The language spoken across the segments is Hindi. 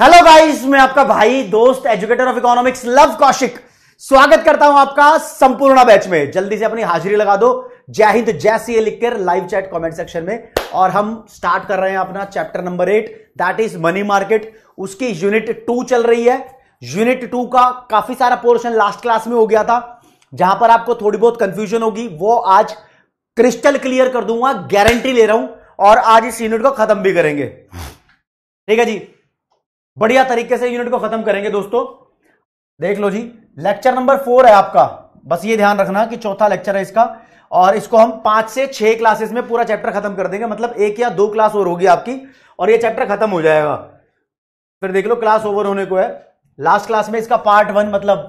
हेलो गाइस मैं आपका भाई दोस्त educator of economics Love Kaushik स्वागत करता हूं आपका संपूर्ण बैच में जल्दी से अपनी हाजिरी लगा दो जय हिंद जय सी लिखकर लाइव चैट कमेंट सेक्शन में और हम स्टार्ट कर रहे हैं अपना chapter number eight that is money market उसकी यूनिट टू चल रही है यूनिट टू का काफी सारा पोर्शन लास्ट क्लास में हो गया था जहां पर आपको थोड़ी बहुत कंफ्यूजन होगी वो आज क्रिस्टल क्लियर कर दूंगा गारंटी ले रहा हूं और आज इस यूनिट को खत्म भी करेंगे ठीक है जी बढ़िया तरीके से यूनिट को खत्म करेंगे दोस्तों देख लो जी लेक्चर नंबर फोर है आपका बस ये ध्यान रखना कि चौथा लेक्चर है इसका और इसको हम पांच से छह क्लासेस में पूरा चैप्टर खत्म कर देंगे मतलब एक या दो क्लास और होगी आपकी और ये चैप्टर खत्म हो जाएगा फिर देख लो क्लास ओवर होने को है लास्ट क्लास में इसका पार्ट वन मतलब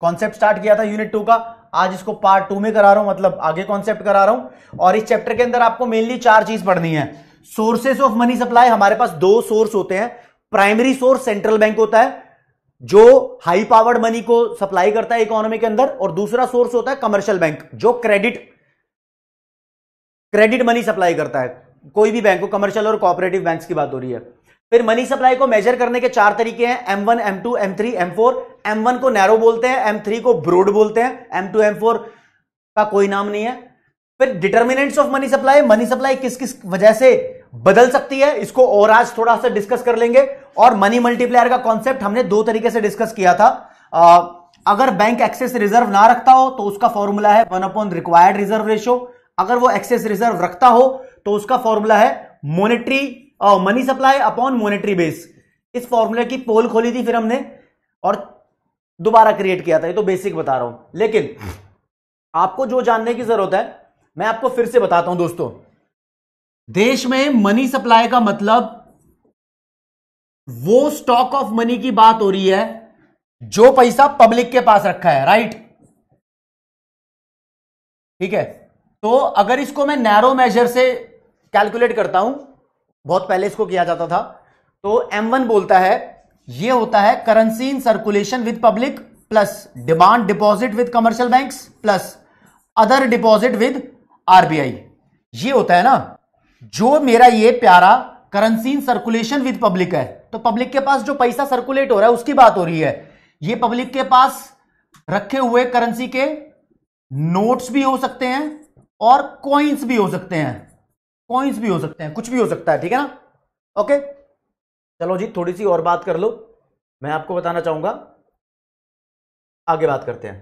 कॉन्सेप्ट स्टार्ट किया था यूनिट टू का आज इसको पार्ट टू में करा रहा हूं मतलब आगे कॉन्सेप्ट करा रहा हूं और इस चैप्टर के अंदर आपको मेनली चार चीज पढ़नी है सोर्सेस ऑफ मनी सप्लाई हमारे पास दो सोर्स होते हैं प्राइमरी सोर्स सेंट्रल बैंक होता है जो हाई पावर्ड मनी को सप्लाई करता है इकोनॉमी के अंदर और दूसरा सोर्स होता है कमर्शियल बैंक जो क्रेडिट क्रेडिट मनी सप्लाई करता है कोई भी बैंक हो कमर्शियल और कोऑपरेटिव बैंक की बात हो रही है फिर मनी सप्लाई को मेजर करने के चार तरीके हैं M1, M2, M3, M4, M1 को नैरो बोलते हैं M3 को ब्रोड बोलते हैं M2, M4 का कोई नाम नहीं है फिर determinants of money supply money supply किस किस वजह से बदल सकती है इसको और आज थोड़ा सा डिस्कस कर लेंगे और मनी मल्टीप्लायर का कॉन्सेप्ट हमने दो तरीके से डिस्कस किया था आ, अगर बैंक एक्सेस रिजर्व ना रखता हो तो उसका फॉर्मूला है one upon required reserve ratio अगर वो एक्सेस रिजर्व रखता हो तो उसका फॉर्मूला है monetary money supply upon monetary base इस फॉर्मूले की पोल खोली थी फिर हमने और दोबारा क्रिएट किया था ये तो बेसिक बता रहा हूं लेकिन आपको जो जानने की जरूरत है मैं आपको फिर से बताता हूं दोस्तों देश में मनी सप्लाई का मतलब वो स्टॉक ऑफ मनी की बात हो रही है जो पैसा पब्लिक के पास रखा है राइट ठीक है तो अगर इसको मैं नैरो मेजर से कैलकुलेट करता हूं बहुत पहले इसको किया जाता था तो M1 बोलता है ये होता है currency in circulation with public plus demand deposit with commercial banks plus other deposit with RBI ये होता है ना जो मेरा ये प्यारा currency in circulation with public है तो पब्लिक के पास जो पैसा सर्कुलेट हो रहा है उसकी बात हो रही है ये पब्लिक के पास रखे हुए करेंसी के नोट्स भी हो सकते हैं और कॉइन्स भी हो सकते हैं कॉइन्स भी हो सकते हैं कुछ भी हो सकता है ठीक है ना ओके चलो जी थोड़ी सी और बात कर लो मैं आपको बताना चाहूंगा आगे बात करते हैं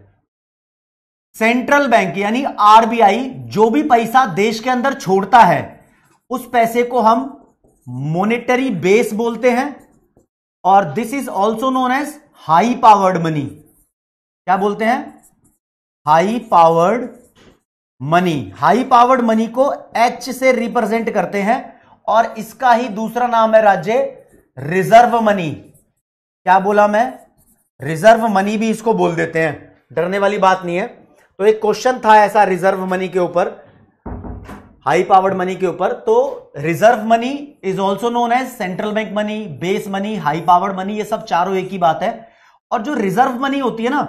सेंट्रल बैंक यानी आरबीआई जो भी पैसा देश के अंदर छोड़ता है उस पैसे को हम मोनेटरी बेस बोलते हैं और this is also known as high powered money क्या बोलते हैं high powered money high powered money को एच से रिप्रेजेंट करते हैं और इसका ही दूसरा नाम है राज्य रिजर्व मनी क्या बोला मैं रिजर्व मनी भी इसको बोल देते हैं डरने वाली बात नहीं है तो एक क्वेश्चन था ऐसा रिजर्व मनी के ऊपर हाई पावर्ड मनी के ऊपर तो reserve money is also known as central bank money base money high powered money ये सब चारों एक ही बात है और जो रिजर्व मनी होती है ना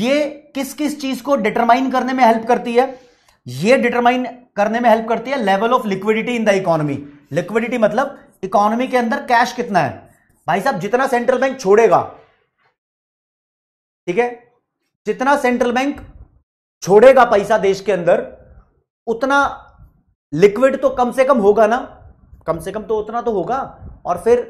ये किस किस चीज को डिटरमाइन करने में हेल्प करती है ये डिटरमाइन करने में हेल्प करती है level of liquidity in the economy liquidity मतलब इकोनॉमी के अंदर कैश कितना है भाई साहब जितना सेंट्रल बैंक छोड़ेगा ठीक है जितना सेंट्रल बैंक छोड़ेगा पैसा देश के अंदर उतना लिक्विड तो कम से कम होगा ना कम से कम तो उतना तो होगा और फिर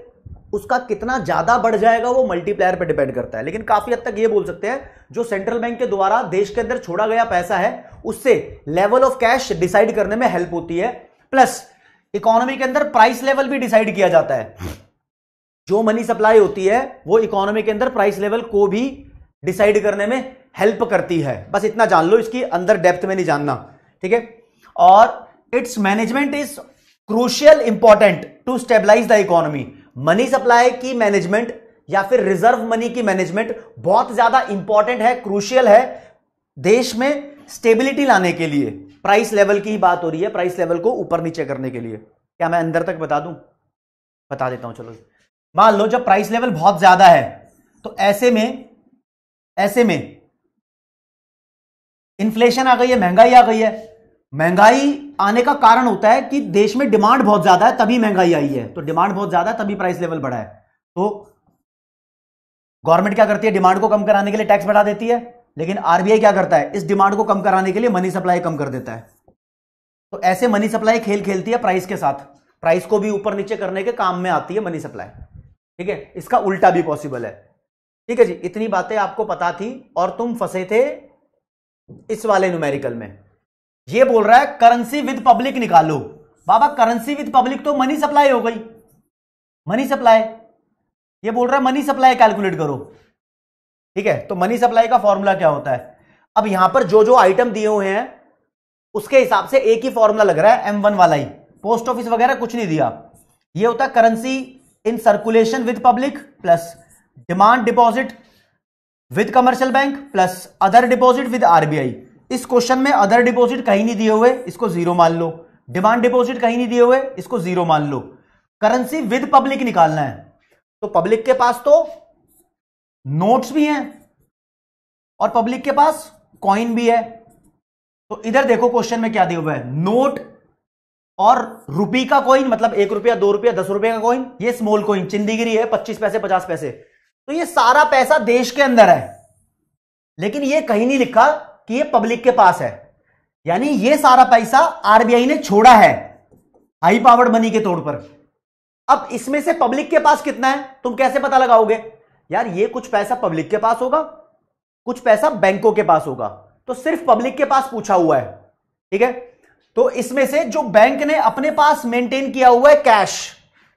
उसका कितना ज्यादा बढ़ जाएगा वो मल्टीप्लायर पर डिपेंड करता है लेकिन काफी हद तक ये बोल सकते हैं जो सेंट्रल बैंक के द्वारा देश के अंदर छोड़ा गया पैसा है उससे लेवल ऑफ कैश डिसाइड करने में हेल्प होती है प्लस इकोनॉमी के अंदर प्राइस लेवल भी डिसाइड किया जाता है जो मनी सप्लाई होती है वो इकोनॉमी के अंदर प्राइस लेवल को भी डिसाइड करने में हेल्प करती है बस इतना जान लो इसकी अंदर डेप्थ में नहीं जानना ठीक है और it's management is crucial important to stabilize the economy money supply की मैनेजमेंट या फिर रिजर्व मनी की मैनेजमेंट बहुत ज्यादा इंपॉर्टेंट है क्रूशियल है देश में स्टेबिलिटी लाने के लिए प्राइस लेवल की ही बात हो रही है प्राइस लेवल को ऊपर नीचे करने के लिए क्या मैं अंदर तक बता दूं बता देता हूं चलो मान लो जब प्राइस लेवल बहुत ज्यादा है तो ऐसे में ऐसे में इन्फ्लेशन आ गई है महंगाई आ गई है महंगाई आने का कारण होता है कि देश में डिमांड बहुत ज्यादा है तभी महंगाई आई है तो डिमांड बहुत ज्यादा है तभी प्राइस लेवल बढ़ा है तो गवर्नमेंट क्या करती है डिमांड को कम कराने के लिए टैक्स बढ़ा देती है लेकिन आरबीआई क्या करता है इस डिमांड को कम कराने के लिए मनी सप्लाई कम कर देता है तो ऐसे मनी सप्लाई खेल खेलती है प्राइस के साथ प्राइस को भी ऊपर नीचे करने के काम में आती है मनी सप्लाई ठीक है इसका उल्टा भी पॉसिबल है ठीक है जी इतनी बातें आपको पता थी और तुम फंसे थे इस वाले न्यूमेरिकल में ये बोल रहा है करेंसी विद पब्लिक निकालो बाबा करेंसी विद पब्लिक तो मनी सप्लाई हो गई मनी सप्लाई ये बोल रहा है मनी सप्लाई कैलकुलेट करो ठीक है तो मनी सप्लाई का फॉर्मूला क्या होता है अब यहां पर जो जो आइटम दिए हुए हैं उसके हिसाब से एक ही फॉर्मूला लग रहा है एम वन वाला ही पोस्ट ऑफिस वगैरह कुछ नहीं दिया ये होता है currency in circulation with public plus demand deposit with commercial bank plus other deposit with RBI इस क्वेश्चन में अदर डिपॉजिट कहीं नहीं दिए हुए इसको जीरो मान लो डिमांड डिपॉजिट कहीं नहीं दिए हुए इसको जीरो मान लो करेंसी विद पब्लिक निकालना है तो पब्लिक के पास तो नोट्स भी हैं और पब्लिक के पास कॉइन भी है तो इधर देखो क्वेश्चन में क्या दिया हुआ है नोट और रुपी का कॉइन मतलब एक रुपया दो रुपया दस रुपए का कॉइन ये स्मॉल कॉइन चिंदीगिरी है पच्चीस पैसे पचास पैसे तो ये सारा पैसा देश के अंदर है लेकिन ये कहीं नहीं लिखा कि ये पब्लिक के पास है यानी ये सारा पैसा आरबीआई ने छोड़ा है हाई पावर्ड मनी के तौर पर अब इसमें से पब्लिक के पास कितना है तुम कैसे पता लगाओगे यार ये कुछ पैसा पब्लिक के पास होगा कुछ पैसा बैंकों के पास होगा तो सिर्फ पब्लिक के पास पूछा हुआ है ठीक है तो इसमें से जो बैंक ने अपने पास मेंटेन किया हुआ है कैश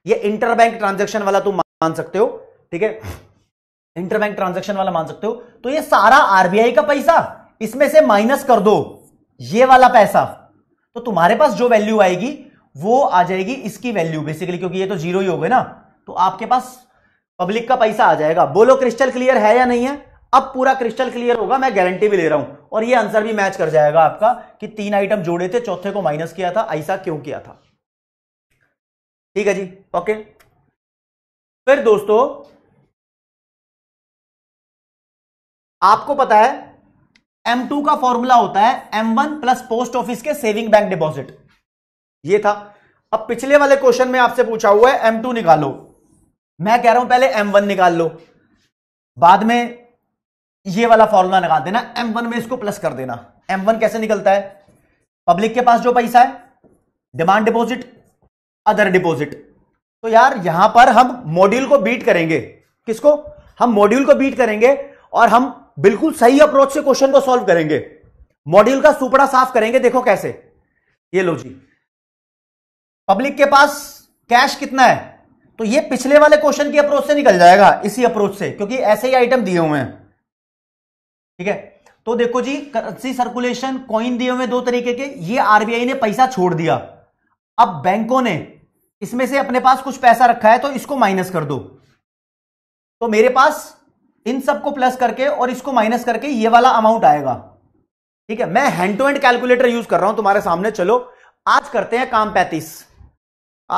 ये इंटरबैंक ट्रांजैक्शन वाला तुम मान सकते हो ठीक है इंटरबैंक ट्रांजैक्शन वाला मान सकते हो तो ये सारा आरबीआई का पैसा इसमें से माइनस कर दो ये वाला पैसा तो तुम्हारे पास जो वैल्यू आएगी वो आ जाएगी इसकी वैल्यू बेसिकली क्योंकि ये तो जीरो ही हो गए ना तो आपके पास पब्लिक का पैसा आ जाएगा बोलो क्रिस्टल क्लियर है या नहीं है अब पूरा क्रिस्टल क्लियर होगा मैं गारंटी भी ले रहा हूं और ये आंसर भी मैच कर जाएगा आपका कि तीन आइटम जोड़े थे चौथे को माइनस किया था ऐसा क्यों किया था ठीक है जी ओके फिर दोस्तों आपको पता है M2 का फॉर्मूला होता है M1 प्लस पोस्ट ऑफिस के सेविंग बैंक डिपॉजिट ये था अब पिछले वाले क्वेश्चन में आपसे पूछा हुआ है M2 निकालो मैं कह रहा हूं पहले M1 निकाल लो बाद में ये वाला फॉर्मूला निकाल देना M1 में इसको प्लस कर देना M1 कैसे निकलता है पब्लिक के पास जो पैसा है डिमांड डिपॉजिट अदर डिपॉजिट तो यार यहां पर हम मॉड्यूल को बीट करेंगे किसको हम मॉड्यूल को बीट करेंगे और हम बिल्कुल सही अप्रोच से क्वेश्चन को सॉल्व करेंगे मॉड्यूल का सुपड़ा साफ करेंगे देखो कैसे ये लो जी पब्लिक के पास कैश कितना है तो ये पिछले वाले क्वेश्चन की अप्रोच से निकल जाएगा इसी अप्रोच से क्योंकि ऐसे ही आइटम दिए हुए हैं ठीक है तो देखो जी करेंसी सर्कुलेशन कॉइन दिए हुए दो तरीके के ये आरबीआई ने पैसा छोड़ दिया अब बैंकों ने इसमें से अपने पास कुछ पैसा रखा है तो इसको माइनस कर दो तो मेरे पास इन सबको प्लस करके और इसको माइनस करके ये वाला अमाउंट आएगा ठीक है मैं hand to hand calculator use कर रहा हूं तुम्हारे सामने चलो आज करते हैं काम पैंतीस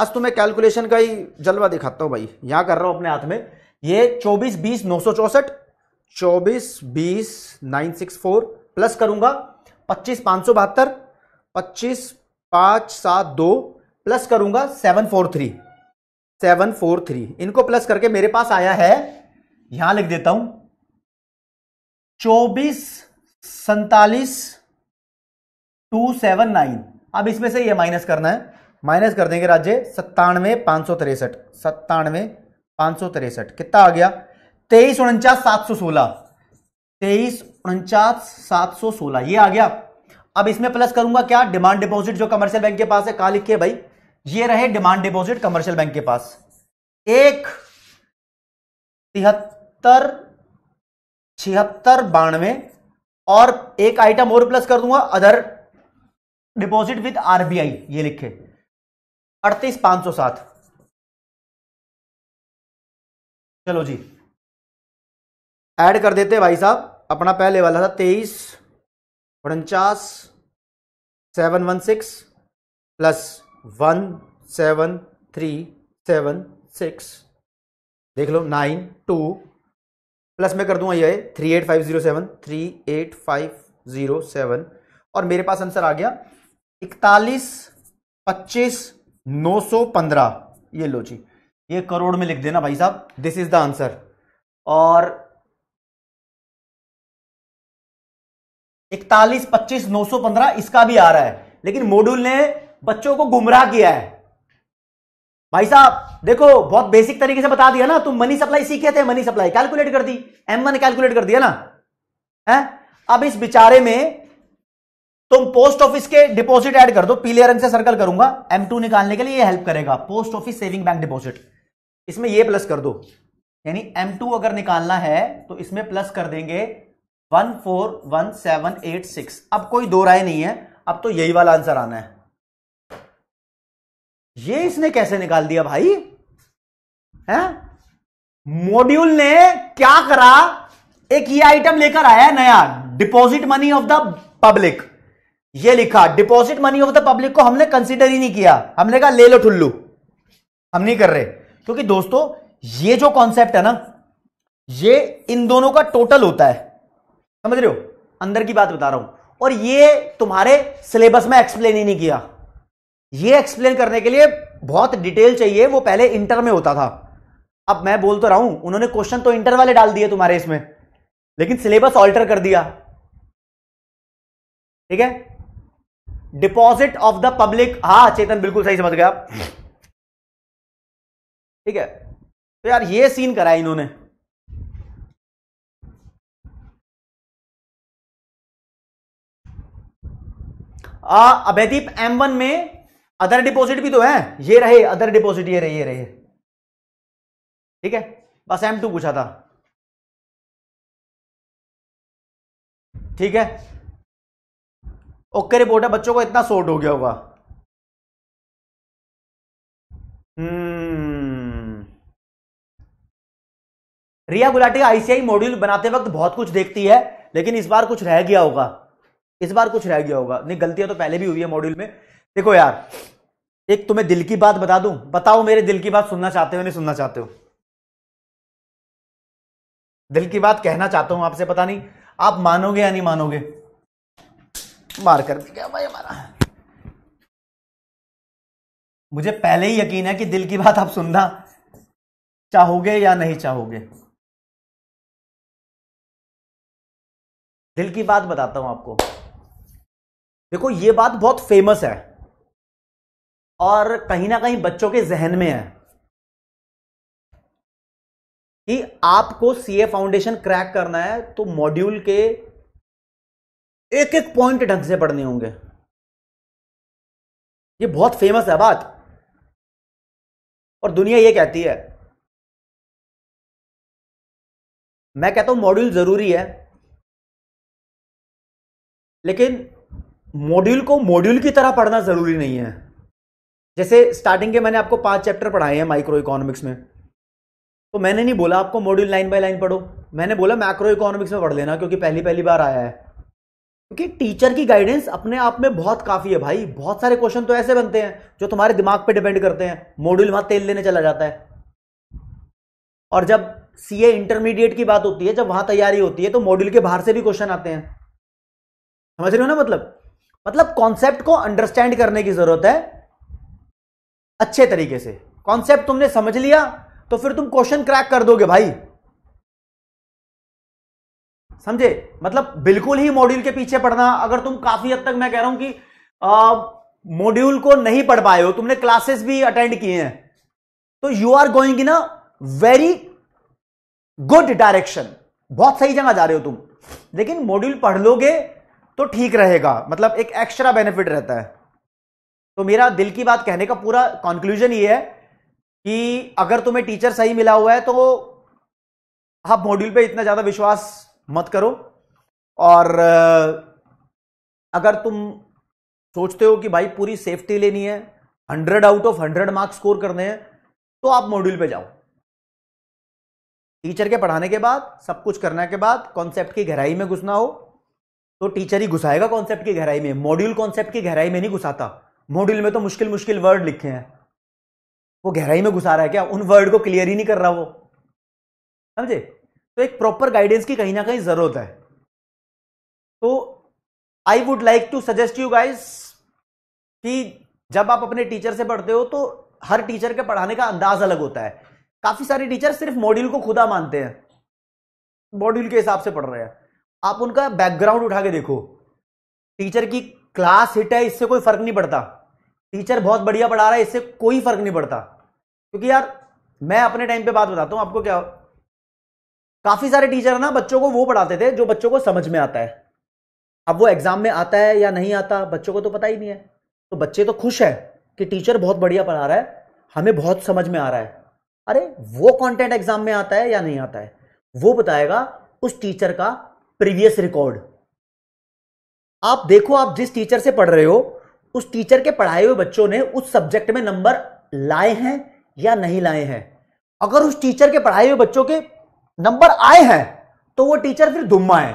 आज तुम्हें तो कैलकुलेशन का ही जलवा दिखाता हूं भाई यहां कर रहा हूं अपने हाथ में ये चौबीस बीस नौ सौ चौसठ चौबीस बीस नाइन सिक्स फोर प्लस करूंगा पच्चीस पांच सौ बहत्तर पच्चीस पांच सात दो प्लस करूंगा seven four three seven four three इनको प्लस करके मेरे पास आया है यहां लिख देता हूं चौबीस सैतालीस टू सेवन नाइन अब इसमें से ये माइनस करना है माइनस कर देंगे राज्य सत्तानवे पांच सौ तिरसठ सत्तानवे पांच सौ तिरसठ कितना आ गया तेईस उनचास सात सौ सोलह तेईस उनचास सात सौ सोलह ये आ गया अब इसमें प्लस करूंगा क्या डिमांड डिपॉजिट जो कमर्शियल बैंक के पास है कहा लिखिए भाई ये रहे डिमांड डिपॉजिट कमर्शियल बैंक के पास एक तिहत्तर सत्तर छिहत्तर बानवे और एक आइटम और प्लस कर दूंगा अदर डिपॉजिट विद आरबीआई ये लिखे अड़तीस पांच सौ सात चलो जी ऐड कर देते भाई साहब अपना पहले वाला था तेईस उनचास seven one six plus one seven three seven six देख लो नाइन टू प्लस मैं कर दूंगा ये three eight five zero seven three eight five zero seven और मेरे पास आंसर आ गया इकतालीस पच्चीस नौ सौ पंद्रह ये लो जी ये करोड़ में लिख देना भाई साहब दिस इज द आंसर और इकतालीस पच्चीस नौ सौ पंद्रह इसका भी आ रहा है लेकिन मॉड्यूल ने बच्चों को गुमराह किया है भाई साहब देखो बहुत बेसिक तरीके से बता दिया ना तुम मनी सप्लाई सीखे थे मनी सप्लाई कैलकुलेट कर दी एम वन कैलकुलेट कर दिया ना है अब इस बिचारे में तुम पोस्ट ऑफिस के डिपॉजिट ऐड कर दो पीले रंग से सर्कल करूंगा एम टू निकालने के लिए ये हेल्प करेगा post office saving bank deposit इसमें ये प्लस कर दो यानी एम टू अगर निकालना है तो इसमें प्लस कर देंगे one four one seven eight six अब कोई दो राय नहीं है अब तो यही वाला आंसर आना है ये इसने कैसे निकाल दिया भाई है मॉड्यूल ने क्या करा एक ये आइटम लेकर आया नया deposit money of the public ये लिखा deposit money of the public को हमने कंसिडर ही नहीं किया हमने कहा ले लो ठुल्लू हम नहीं कर रहे क्योंकि तो दोस्तों ये जो कॉन्सेप्ट है ना ये इन दोनों का टोटल होता है समझ रहे हो अंदर की बात बता रहा हूं और ये तुम्हारे सिलेबस में एक्सप्लेन ही नहीं किया ये एक्सप्लेन करने के लिए बहुत डिटेल चाहिए वो पहले इंटर में होता था अब मैं बोल तो रहा हूं उन्होंने क्वेश्चन तो इंटर वाले डाल दिए तुम्हारे इसमें लेकिन सिलेबस ऑल्टर कर दिया ठीक है डिपॉजिट ऑफ द पब्लिक हा चेतन बिल्कुल सही समझ गया आप ठीक है तो यार ये सीन करा है इन्होंने अभयदीप एम वन में अदर डिपॉजिट भी तो है ये रहे अदर डिपॉजिट ये रहे ये रहे ठीक है बस एम टू पूछा था ठीक है ओके रिपोर्ट है बच्चों को इतना शॉर्ट हो गया होगा हम्म। रिया गुलाटी आईसीआई मॉड्यूल बनाते वक्त बहुत कुछ देखती है लेकिन इस बार कुछ रह गया होगा इस बार कुछ रह गया होगा नहीं गलतियां तो पहले भी हुई है मॉड्यूल में देखो यार एक तुम्हें दिल की बात बता दूं बताओ मेरे दिल की बात सुनना चाहते हो नहीं सुनना चाहते हो दिल की बात कहना चाहता हूं आपसे पता नहीं आप मानोगे या नहीं मानोगे मार कर क्या भाई हमारा मुझे पहले ही यकीन है कि दिल की बात आप सुनना चाहोगे या नहीं चाहोगे दिल की बात बताता हूं आपको देखो ये बात बहुत फेमस है और कहीं ना कहीं बच्चों के जहन में है कि आपको सीए फाउंडेशन क्रैक करना है तो मॉड्यूल के एक एक पॉइंट ढंग से पढ़ने होंगे ये बहुत फेमस है बात और दुनिया ये कहती है मैं कहता हूं मॉड्यूल जरूरी है लेकिन मॉड्यूल को मॉड्यूल की तरह पढ़ना जरूरी नहीं है जैसे स्टार्टिंग के मैंने आपको पांच चैप्टर पढ़ाए हैं माइक्रो इकोनॉमिक्स में तो मैंने नहीं बोला आपको मॉड्यूल लाइन बाय लाइन पढ़ो मैंने बोला मैक्रो इकोनॉमिक्स में पढ़ लेना क्योंकि पहली पहली बार आया है क्योंकि टीचर की गाइडेंस अपने आप में बहुत काफ़ी है भाई बहुत सारे क्वेश्चन तो ऐसे बनते हैं जो तुम्हारे दिमाग पे डिपेंड करते हैं मॉड्यूल वहां तेल लेने चला जाता है और जब सी ए इंटरमीडिएट की बात होती है जब वहां तैयारी होती है तो मॉड्यूल के बाहर से भी क्वेश्चन आते हैं समझ रहे हो ना मतलब मतलब कॉन्सेप्ट को अंडरस्टैंड करने की जरूरत है अच्छे तरीके से कॉन्सेप्ट तुमने समझ लिया तो फिर तुम क्वेश्चन क्रैक कर दोगे भाई समझे मतलब बिल्कुल ही मॉड्यूल के पीछे पढ़ना अगर तुम काफी हद तक मैं कह रहा हूं कि मॉड्यूल को नहीं पढ़ पाए हो तुमने क्लासेस भी अटेंड किए हैं तो you are going in a very good direction बहुत सही जगह जा रहे हो तुम लेकिन मॉड्यूल पढ़ लोगे तो ठीक रहेगा मतलब एक एक्स्ट्रा बेनिफिट रहता है तो मेरा दिल की बात कहने का पूरा कॉन्क्लूजन ये है कि अगर तुम्हें टीचर सही मिला हुआ है तो आप मॉड्यूल पे इतना ज़्यादा विश्वास मत करो और अगर तुम सोचते हो कि भाई पूरी सेफ्टी लेनी है hundred out of hundred marks score करने हैं तो आप मॉड्यूल पे जाओ टीचर के पढ़ाने के बाद सब कुछ करने के बाद कॉन्सेप्ट की गहराई में घुसना हो तो टीचर ही घुसाएगा कॉन्सेप्ट की गहराई में मॉड्यूल कॉन्सेप्ट की गहराई में नहीं घुसाता मॉड्यूल में तो मुश्किल मुश्किल वर्ड लिखे हैं वो गहराई में घुसा रहा है क्या उन वर्ड को क्लियर ही नहीं कर रहा वो समझे तो एक प्रॉपर गाइडेंस की कहीं ना कहीं जरूरत है तो I would like to suggest you guys कि जब आप अपने टीचर से पढ़ते हो तो हर टीचर के पढ़ाने का अंदाज अलग होता है काफी सारे टीचर सिर्फ मॉड्यूल को खुदा मानते हैं मॉड्यूल के हिसाब से पढ़ रहे हैं आप उनका बैकग्राउंड उठा के देखो टीचर की क्लास हिट है इससे कोई फर्क नहीं पड़ता टीचर बहुत बढ़िया पढ़ा रहा है इससे कोई फर्क नहीं पड़ता क्योंकि यार मैं अपने टाइम पे बात बताता हूं आपको क्या काफी सारे टीचर ना बच्चों को वो पढ़ाते थे जो बच्चों को समझ में आता है अब वो एग्जाम में आता है या नहीं आता बच्चों को तो पता ही नहीं है तो बच्चे तो खुश है कि टीचर बहुत बढ़िया पढ़ा रहा है हमें बहुत समझ में आ रहा है अरे वो कंटेंट एग्जाम में आता है या नहीं आता है वो बताएगा उस टीचर का प्रीवियस रिकॉर्ड आप देखो आप जिस टीचर से पढ़ रहे हो उस टीचर के पढ़ाए हुए बच्चों ने उस सब्जेक्ट में नंबर लाए हैं या नहीं लाए हैं अगर उस टीचर के पढ़ाए हुए बच्चों के नंबर आए हैं तो वो टीचर फिर धुम्मा है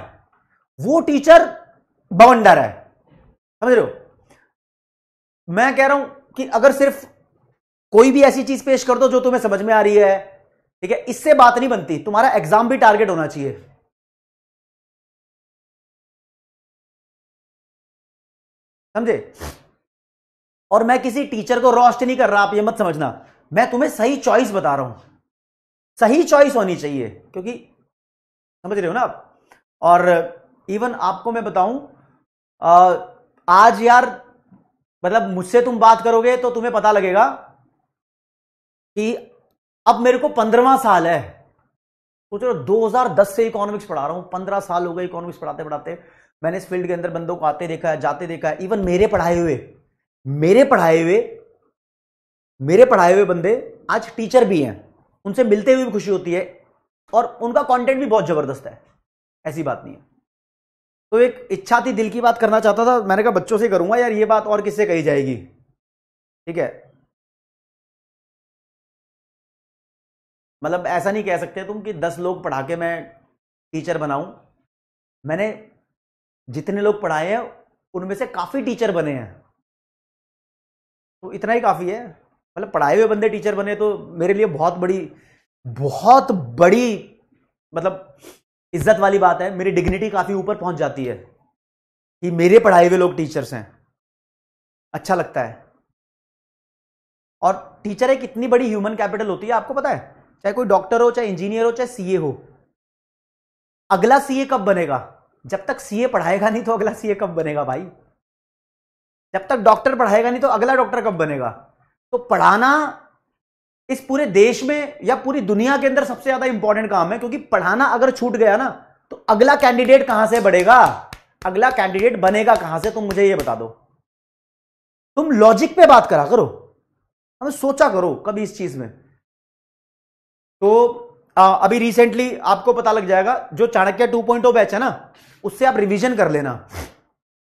वो टीचर बवंडर है समझ रहे हो मैं कह रहा हूं कि अगर सिर्फ कोई भी ऐसी चीज पेश कर दो जो तुम्हें समझ में आ रही है ठीक है इससे बात नहीं बनती तुम्हारा एग्जाम भी टारगेट होना चाहिए समझे और मैं किसी टीचर को रोस्ट नहीं कर रहा आप ये मत समझना मैं तुम्हें सही चॉइस बता रहा हूं सही चॉइस होनी चाहिए क्योंकि समझ रहे हो ना आप और इवन आपको मैं बताऊं आज यार मतलब मुझसे तुम बात करोगे तो तुम्हें पता लगेगा कि अब मेरे को पंद्रवा साल है सोचो दो हजार दस से इकोनॉमिक्स पढ़ा रहा हूं पंद्रह साल हो गए इकोनॉमिक्स पढ़ाते पढ़ाते मैंने इस फील्ड के अंदर बंदों को आते देखा है जाते देखा है इवन मेरे पढ़ाए हुए मेरे पढ़ाए हुए मेरे पढ़ाए हुए बंदे आज टीचर भी हैं उनसे मिलते हुए भी खुशी होती है और उनका कंटेंट भी बहुत ज़बरदस्त है ऐसी बात नहीं है तो एक इच्छा थी दिल की बात करना चाहता था मैंने कहा बच्चों से करूँगा यार ये बात और किससे कही जाएगी ठीक है मतलब ऐसा नहीं कह सकते तुम कि दस लोग पढ़ा के मैं टीचर बनाऊं मैंने जितने लोग पढ़ाए हैं उनमें से काफ़ी टीचर बने हैं तो इतना ही काफ़ी है मतलब पढ़ाए हुए बंदे टीचर बने तो मेरे लिए बहुत बड़ी बहुत बड़ी मतलब इज्जत वाली बात है मेरी डिग्निटी काफ़ी ऊपर पहुंच जाती है कि मेरे पढ़ाए हुए लोग टीचर्स हैं अच्छा लगता है और टीचर एक इतनी बड़ी ह्यूमन कैपिटल होती है आपको पता है चाहे कोई डॉक्टर हो चाहे इंजीनियर हो चाहे सीए हो अगला सीए कब बनेगा जब तक सीए पढ़ाएगा नहीं तो अगला सीए कब बनेगा भाई जब तक डॉक्टर पढ़ाएगा नहीं तो अगला डॉक्टर कब बनेगा तो पढ़ाना इस पूरे देश में या पूरी दुनिया के अंदर सबसे ज्यादा इंपॉर्टेंट काम है क्योंकि पढ़ाना अगर छूट गया ना तो अगला कैंडिडेट कहां से बढ़ेगा अगला कैंडिडेट बनेगा कहां से तुम मुझे यह बता दो तुम लॉजिक पे बात करा करो हमें सोचा करो कभी इस चीज में तो आ, अभी रिसेंटली आपको पता लग जाएगा जो चाणक्य 2.0 बैच है ना उससे आप रिवीजन कर लेना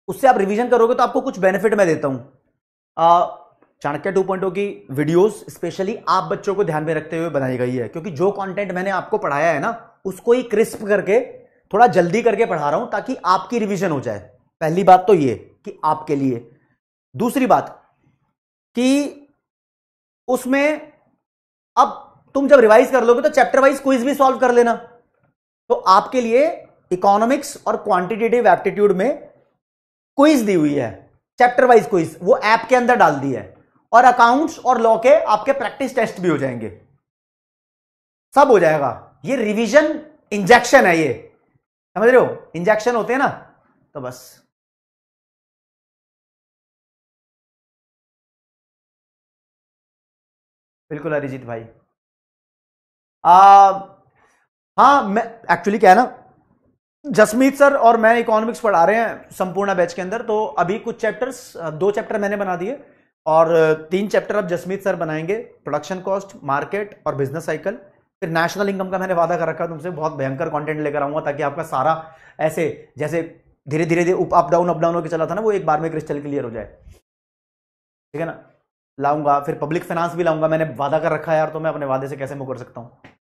उससे आप रिवीजन करोगे तो आपको कुछ बेनिफिट मैं देता हूं चाणक्य टू पॉइंट oh की वीडियोस स्पेशली आप बच्चों को ध्यान में रखते हुए बनाई गई है क्योंकि जो कंटेंट मैंने आपको पढ़ाया है ना उसको ही क्रिस्प करके थोड़ा जल्दी करके पढ़ा रहा हूं ताकि आपकी रिवीजन हो जाए पहली बात तो ये कि आपके लिए दूसरी बात कि उसमें अब तुम जब रिवाइज कर लोगे तो चैप्टर वाइज क्विज भी सॉल्व कर लेना तो आपके लिए इकोनॉमिक्स और क्वांटिटेटिव एप्टीट्यूड में क्विज दी हुई है चैप्टर वाइज क्विज वो ऐप के अंदर डाल दी है और अकाउंट्स और लॉ के आपके प्रैक्टिस टेस्ट भी हो जाएंगे सब हो जाएगा ये रिवीजन इंजेक्शन है ये समझ रहे हो इंजेक्शन होते हैं ना तो बस बिल्कुल अरिजीत भाई आ, हाँ मैं एक्चुअली क्या है ना जसमीत सर और मैं इकोनॉमिक्स पढ़ा रहे हैं संपूर्ण बैच के अंदर तो अभी कुछ चैप्टर्स दो चैप्टर मैंने बना दिए और तीन चैप्टर अब जसमीत सर बनाएंगे प्रोडक्शन कॉस्ट मार्केट और बिजनेस साइकिल फिर नेशनल इनकम का मैंने वादा कर रखा तुमसे बहुत भयंकर कंटेंट लेकर आऊंगा ताकि आपका सारा ऐसे जैसे धीरे धीरे धीरे अप डाउन अप डाउन होकर चला था ना वो एक बार में क्रिस्टल क्लियर हो जाए ठीक है ना लाऊंगा फिर पब्लिक फाइनेंस भी लाऊंगा मैंने वादा कर रखा है यार तो मैं अपने वादे से कैसे मुकर सकता हूँ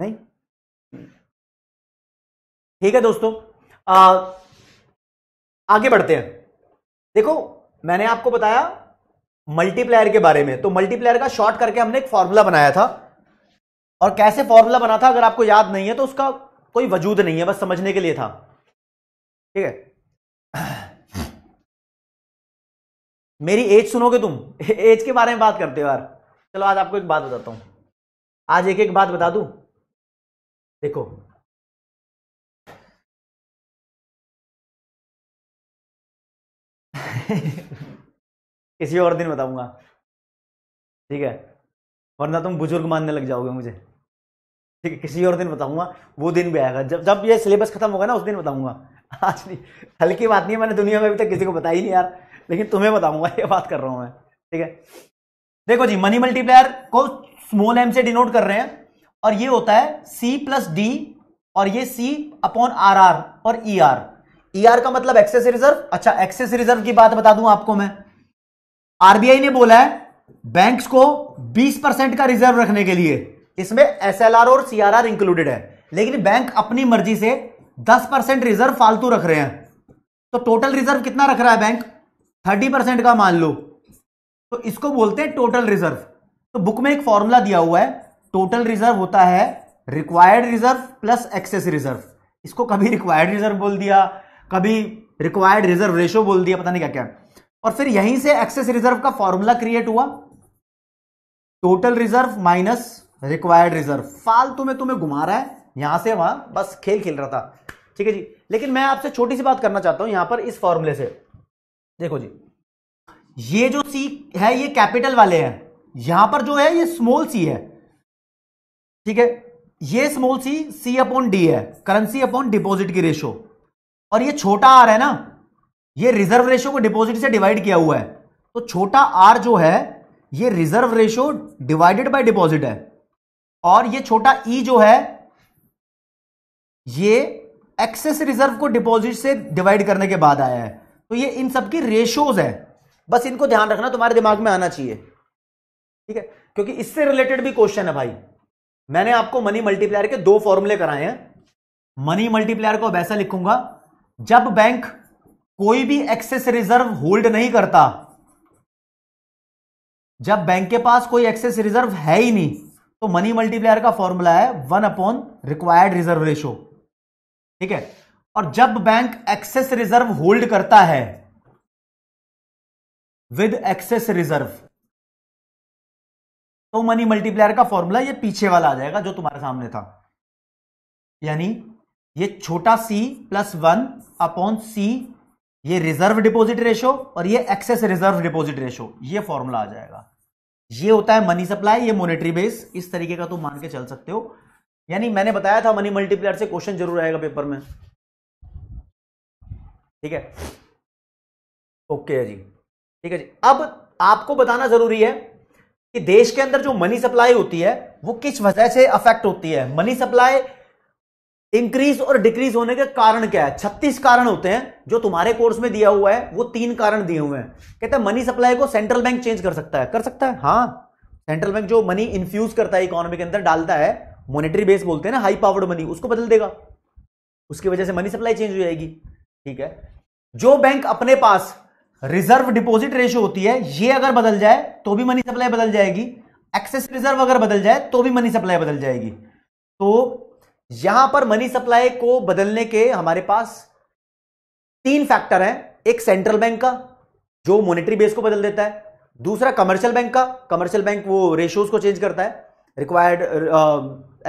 नहीं ठीक है दोस्तों आ, आगे बढ़ते हैं देखो मैंने आपको बताया मल्टीप्लायर के बारे में तो मल्टीप्लायर का शॉर्ट करके हमने एक फॉर्मूला बनाया था और कैसे फॉर्मूला बना था अगर आपको याद नहीं है तो उसका कोई वजूद नहीं है बस समझने के लिए था ठीक है मेरी एज सुनोगे तुम एज के बारे में बात करते हो यार चलो आज आपको एक बात बताता हूं आज एक एक बात बता दू देखो किसी और दिन बताऊंगा ठीक है वरना तुम बुजुर्ग मानने लग जाओगे मुझे ठीक है किसी और दिन बताऊंगा वो दिन भी आएगा जब जब ये सिलेबस खत्म होगा ना उस दिन बताऊंगा आज नहीं हल्की बात नहीं है मैंने दुनिया में अभी तक किसी को बताई नहीं यार लेकिन तुम्हें बताऊंगा ये बात कर रहा हूं मैं ठीक है देखो जी मनी मल्टीप्लायर को स्मॉल एम से डिनोट कर रहे हैं और ये होता है सी प्लस डी और ये सी अपॉन आर आर और E e R ER e का मतलब एक्सेस रिजर्व अच्छा एक्सेस रिजर्व की बात बता दूं आपको मैं आरबीआई ने बोला है बैंक्स को 20 परसेंट का रिजर्व रखने के लिए इसमें एसएलआर और सीआरआर इंक्लूडेड है लेकिन बैंक अपनी मर्जी से 10 परसेंट रिजर्व फालतू रख रहे हैं तो टोटल रिजर्व कितना रख रहा है बैंक 30 परसेंट का मान लो तो इसको बोलते हैं टोटल रिजर्व तो बुक में एक फॉर्मूला दिया हुआ है टोटल रिजर्व होता है required reserve plus excess reserve इसको कभी रिक्वायर्ड रिजर्व बोल दिया कभी रिक्वायर्ड रिजर्व रेशो बोल दिया पता नहीं क्या क्या और फिर यहीं से एक्सेस रिजर्व का फॉर्मूला क्रिएट हुआ total reserve minus required reserve फालतू में तुम्हें घुमा रहा है यहां से वहां बस खेल खेल रहा था ठीक है जी लेकिन मैं आपसे छोटी सी बात करना चाहता हूं यहां पर इस फॉर्मूले से देखो जी ये जो सी है ये कैपिटल वाले हैं यहां पर जो है ये स्मॉल सी है ठीक है ये small C C upon D है करेंसी अपॉन डिपॉजिट की रेशो और ये छोटा आर है ना ये रिजर्व रेशो को डिपॉजिट से डिवाइड किया हुआ है तो छोटा आर जो है ये reserve ratio divided by deposit है और ये छोटा ई e जो है ये एक्सेस रिजर्व को डिपॉजिट से डिवाइड करने के बाद आया है तो ये इन सबकी रेशोज है बस इनको ध्यान रखना तुम्हारे दिमाग में आना चाहिए ठीक है क्योंकि इससे रिलेटेड भी क्वेश्चन है भाई मैंने आपको मनी मल्टीप्लायर के दो फॉर्मूले कराए हैं मनी मल्टीप्लायर को अब ऐसा लिखूंगा जब बैंक कोई भी एक्सेस रिजर्व होल्ड नहीं करता जब बैंक के पास कोई एक्सेस रिजर्व है ही नहीं तो मनी मल्टीप्लायर का फॉर्मूला है one upon required reserve ratio ठीक है और जब बैंक एक्सेस रिजर्व होल्ड करता है विद एक्सेस रिजर्व तो मनी मल्टीप्लायर का फॉर्मूला ये पीछे वाला आ जाएगा जो तुम्हारे सामने था यानी ये छोटा C plus one upon C ये रिजर्व डिपॉजिट रेशो और ये एक्सेस रिजर्व डिपॉजिट रेशो ये फॉर्मूला आ जाएगा ये होता है मनी सप्लाई ये मॉनेटरी बेस इस तरीके का तुम तो मान के चल सकते हो यानी मैंने बताया था मनी मल्टीप्लायर से क्वेश्चन जरूर आएगा पेपर में ठीक है ओके जी ठीक है जी अब आपको बताना जरूरी है कि देश के अंदर जो मनी सप्लाई होती है वो किस वजह से अफेक्ट होती है मनी सप्लाई इंक्रीज और डिक्रीज होने के कारण क्या है छत्तीस कारण होते हैं जो तुम्हारे कोर्स में दिया हुआ है वो तीन कारण दिए हुए हैं कहते हैं मनी सप्लाई को सेंट्रल बैंक चेंज कर सकता है कर सकता है हाँ सेंट्रल बैंक जो मनी इन्फ्यूज करता है इकोनॉमी के अंदर डालता है मॉनेटरी बेस बोलते हैं ना हाई पावर्ड मनी उसको बदल देगा उसकी वजह से मनी सप्लाई चेंज हो जाएगी ठीक है जो बैंक अपने पास रिजर्व डिपॉजिट रेशियो होती है ये अगर बदल जाए तो भी मनी सप्लाई बदल जाएगी एक्सेस रिजर्व अगर बदल जाए तो भी मनी सप्लाई बदल जाएगी तो यहां पर मनी सप्लाई को बदलने के हमारे पास तीन फैक्टर हैं एक सेंट्रल बैंक का जो मॉनेटरी बेस को बदल देता है दूसरा कमर्शियल बैंक का कमर्शियल बैंक वो रेशियोज को चेंज करता है required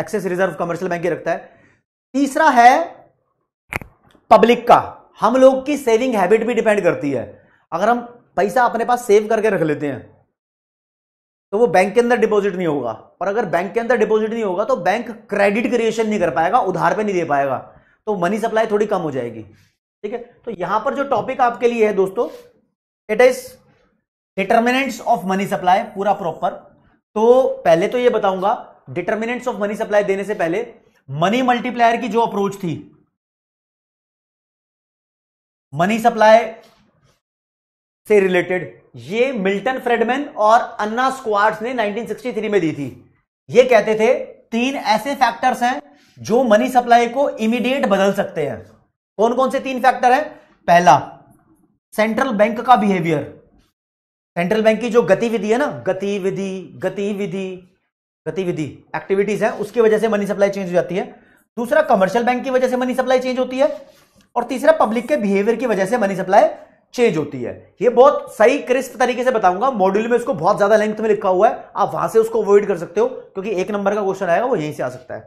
excess reserve commercial bank ही रखता है तीसरा है पब्लिक का हम लोग की सेविंग हैबिट भी डिपेंड करती है अगर हम पैसा अपने पास सेव करके रख लेते हैं तो वो बैंक के अंदर डिपॉजिट नहीं होगा और अगर बैंक के अंदर डिपॉजिट नहीं होगा तो बैंक क्रेडिट क्रिएशन नहीं कर पाएगा उधार पे नहीं दे पाएगा तो मनी सप्लाई थोड़ी कम हो जाएगी ठीक है तो यहां पर जो टॉपिक आपके लिए है दोस्तों it is determinants of money supply पूरा प्रॉपर तो पहले तो यह बताऊंगा डिटर्मिनेंट्स ऑफ मनी सप्लाई देने से पहले मनी मल्टीप्लायर की जो अप्रोच थी मनी सप्लाई से रिलेटेड ये मिल्टन फ्रेडमैन और अन्ना स्क्वाड्स ने 1963 में दी थी ये कहते थे तीन ऐसे फैक्टर्स हैं जो मनी सप्लाई को इमीडिएट बदल सकते हैं कौन कौन से तीन फैक्टर हैं पहला सेंट्रल बैंक का बिहेवियर सेंट्रल बैंक की जो गतिविधि है ना गतिविधि गतिविधि गतिविधि एक्टिविटीज है उसकी वजह से मनी सप्लाई चेंज हो जाती है दूसरा कमर्शियल बैंक की वजह से मनी सप्लाई चेंज होती है और तीसरा पब्लिक के बिहेवियर की वजह से मनी सप्लाई चेंज होती है ये बहुत सही क्रिस्प तरीके से बताऊंगा मॉड्यूल में इसको बहुत ज्यादा लेंथ में लिखा हुआ है आप वहां से उसको अवॉइड कर सकते हो क्योंकि एक नंबर का क्वेश्चन आएगा वो यहीं से आ सकता है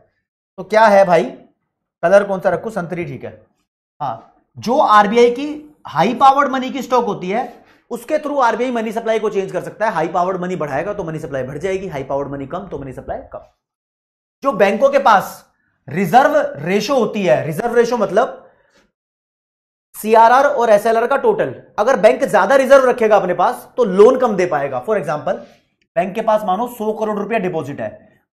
तो क्या है भाई कलर कौन सा रखो संतरी ठीक है हाँ जो आरबीआई की हाई पावर्ड मनी की स्टॉक होती है उसके थ्रू आरबीआई मनी सप्लाई को चेंज कर सकता है हाई पावर्ड मनी बढ़ाएगा तो मनी सप्लाई बढ़ जाएगी हाई पावर्ड मनी कम तो मनी सप्लाई कम जो बैंकों के पास रिजर्व रेशो होती है रिजर्व रेशो मतलब सीआरआर और एसएलआर का टोटल अगर बैंक ज्यादा रिजर्व रखेगा अपने पास तो लोन कम दे पाएगा फॉर एग्जाम्पल बैंक के पास मानो सौ करोड़ रुपया डिपॉजिट है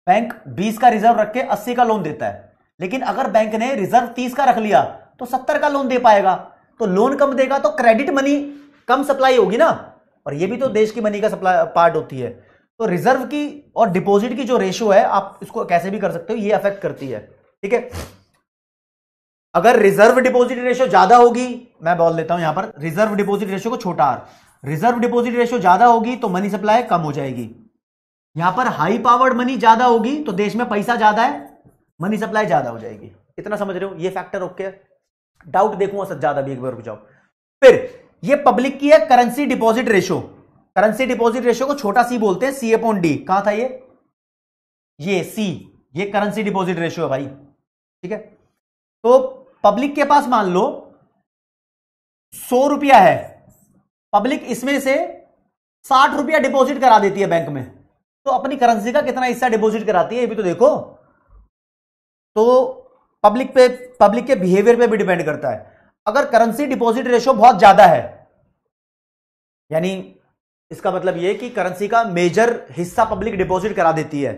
बैंक बीस का रिजर्व रख के अस्सी का लोन देता है लेकिन अगर बैंक ने रिजर्व तीस का रख लिया तो सत्तर का लोन दे पाएगा तो लोन कम देगा तो क्रेडिट मनी कम सप्लाई होगी ना और ये भी तो देश की मनी का सप्लाई पार्ट होती है तो रिजर्व की और डिपॉजिट की जो रेशियो है आप इसको कैसे भी कर सकते हो ये अफेक्ट करती है ठीक है अगर रिजर्व डिपॉजिट रेशियो ज्यादा होगी मैं बोल देता हूं यहां पर रिजर्व डिपॉजिट रेशियो को छोटा आर रिजर्व डिपॉजिट रेशियो ज्यादा होगी तो मनी सप्लाई कम हो जाएगी यहां पर हाई पावर्ड मनी ज्यादा होगी तो देश में पैसा ज्यादा है मनी सप्लाई ज्यादा हो जाएगी इतना समझ रहे हो ये फैक्टर ओके डाउट देखूंगा सर ज्यादा भी एक बार रुक जाओ फिर ये पब्लिक की है currency deposit ratio currency deposit ratio को छोटा सी बोलते हैं सी एपोन डी कहां था ये ये सी ये करेंसी डिपॉजिट रेशो है भाई ठीक है तो पब्लिक के पास मान लो सौ रुपया है पब्लिक इसमें से साठ रुपया डिपॉजिट करा देती है बैंक में तो अपनी करेंसी का कितना हिस्सा डिपॉजिट कराती है ये भी तो देखो तो पब्लिक पे पब्लिक के बिहेवियर पे भी डिपेंड करता है अगर करेंसी डिपॉजिट रेशो बहुत ज्यादा है यानी इसका मतलब यह कि करेंसी का मेजर हिस्सा पब्लिक डिपॉजिट करा देती है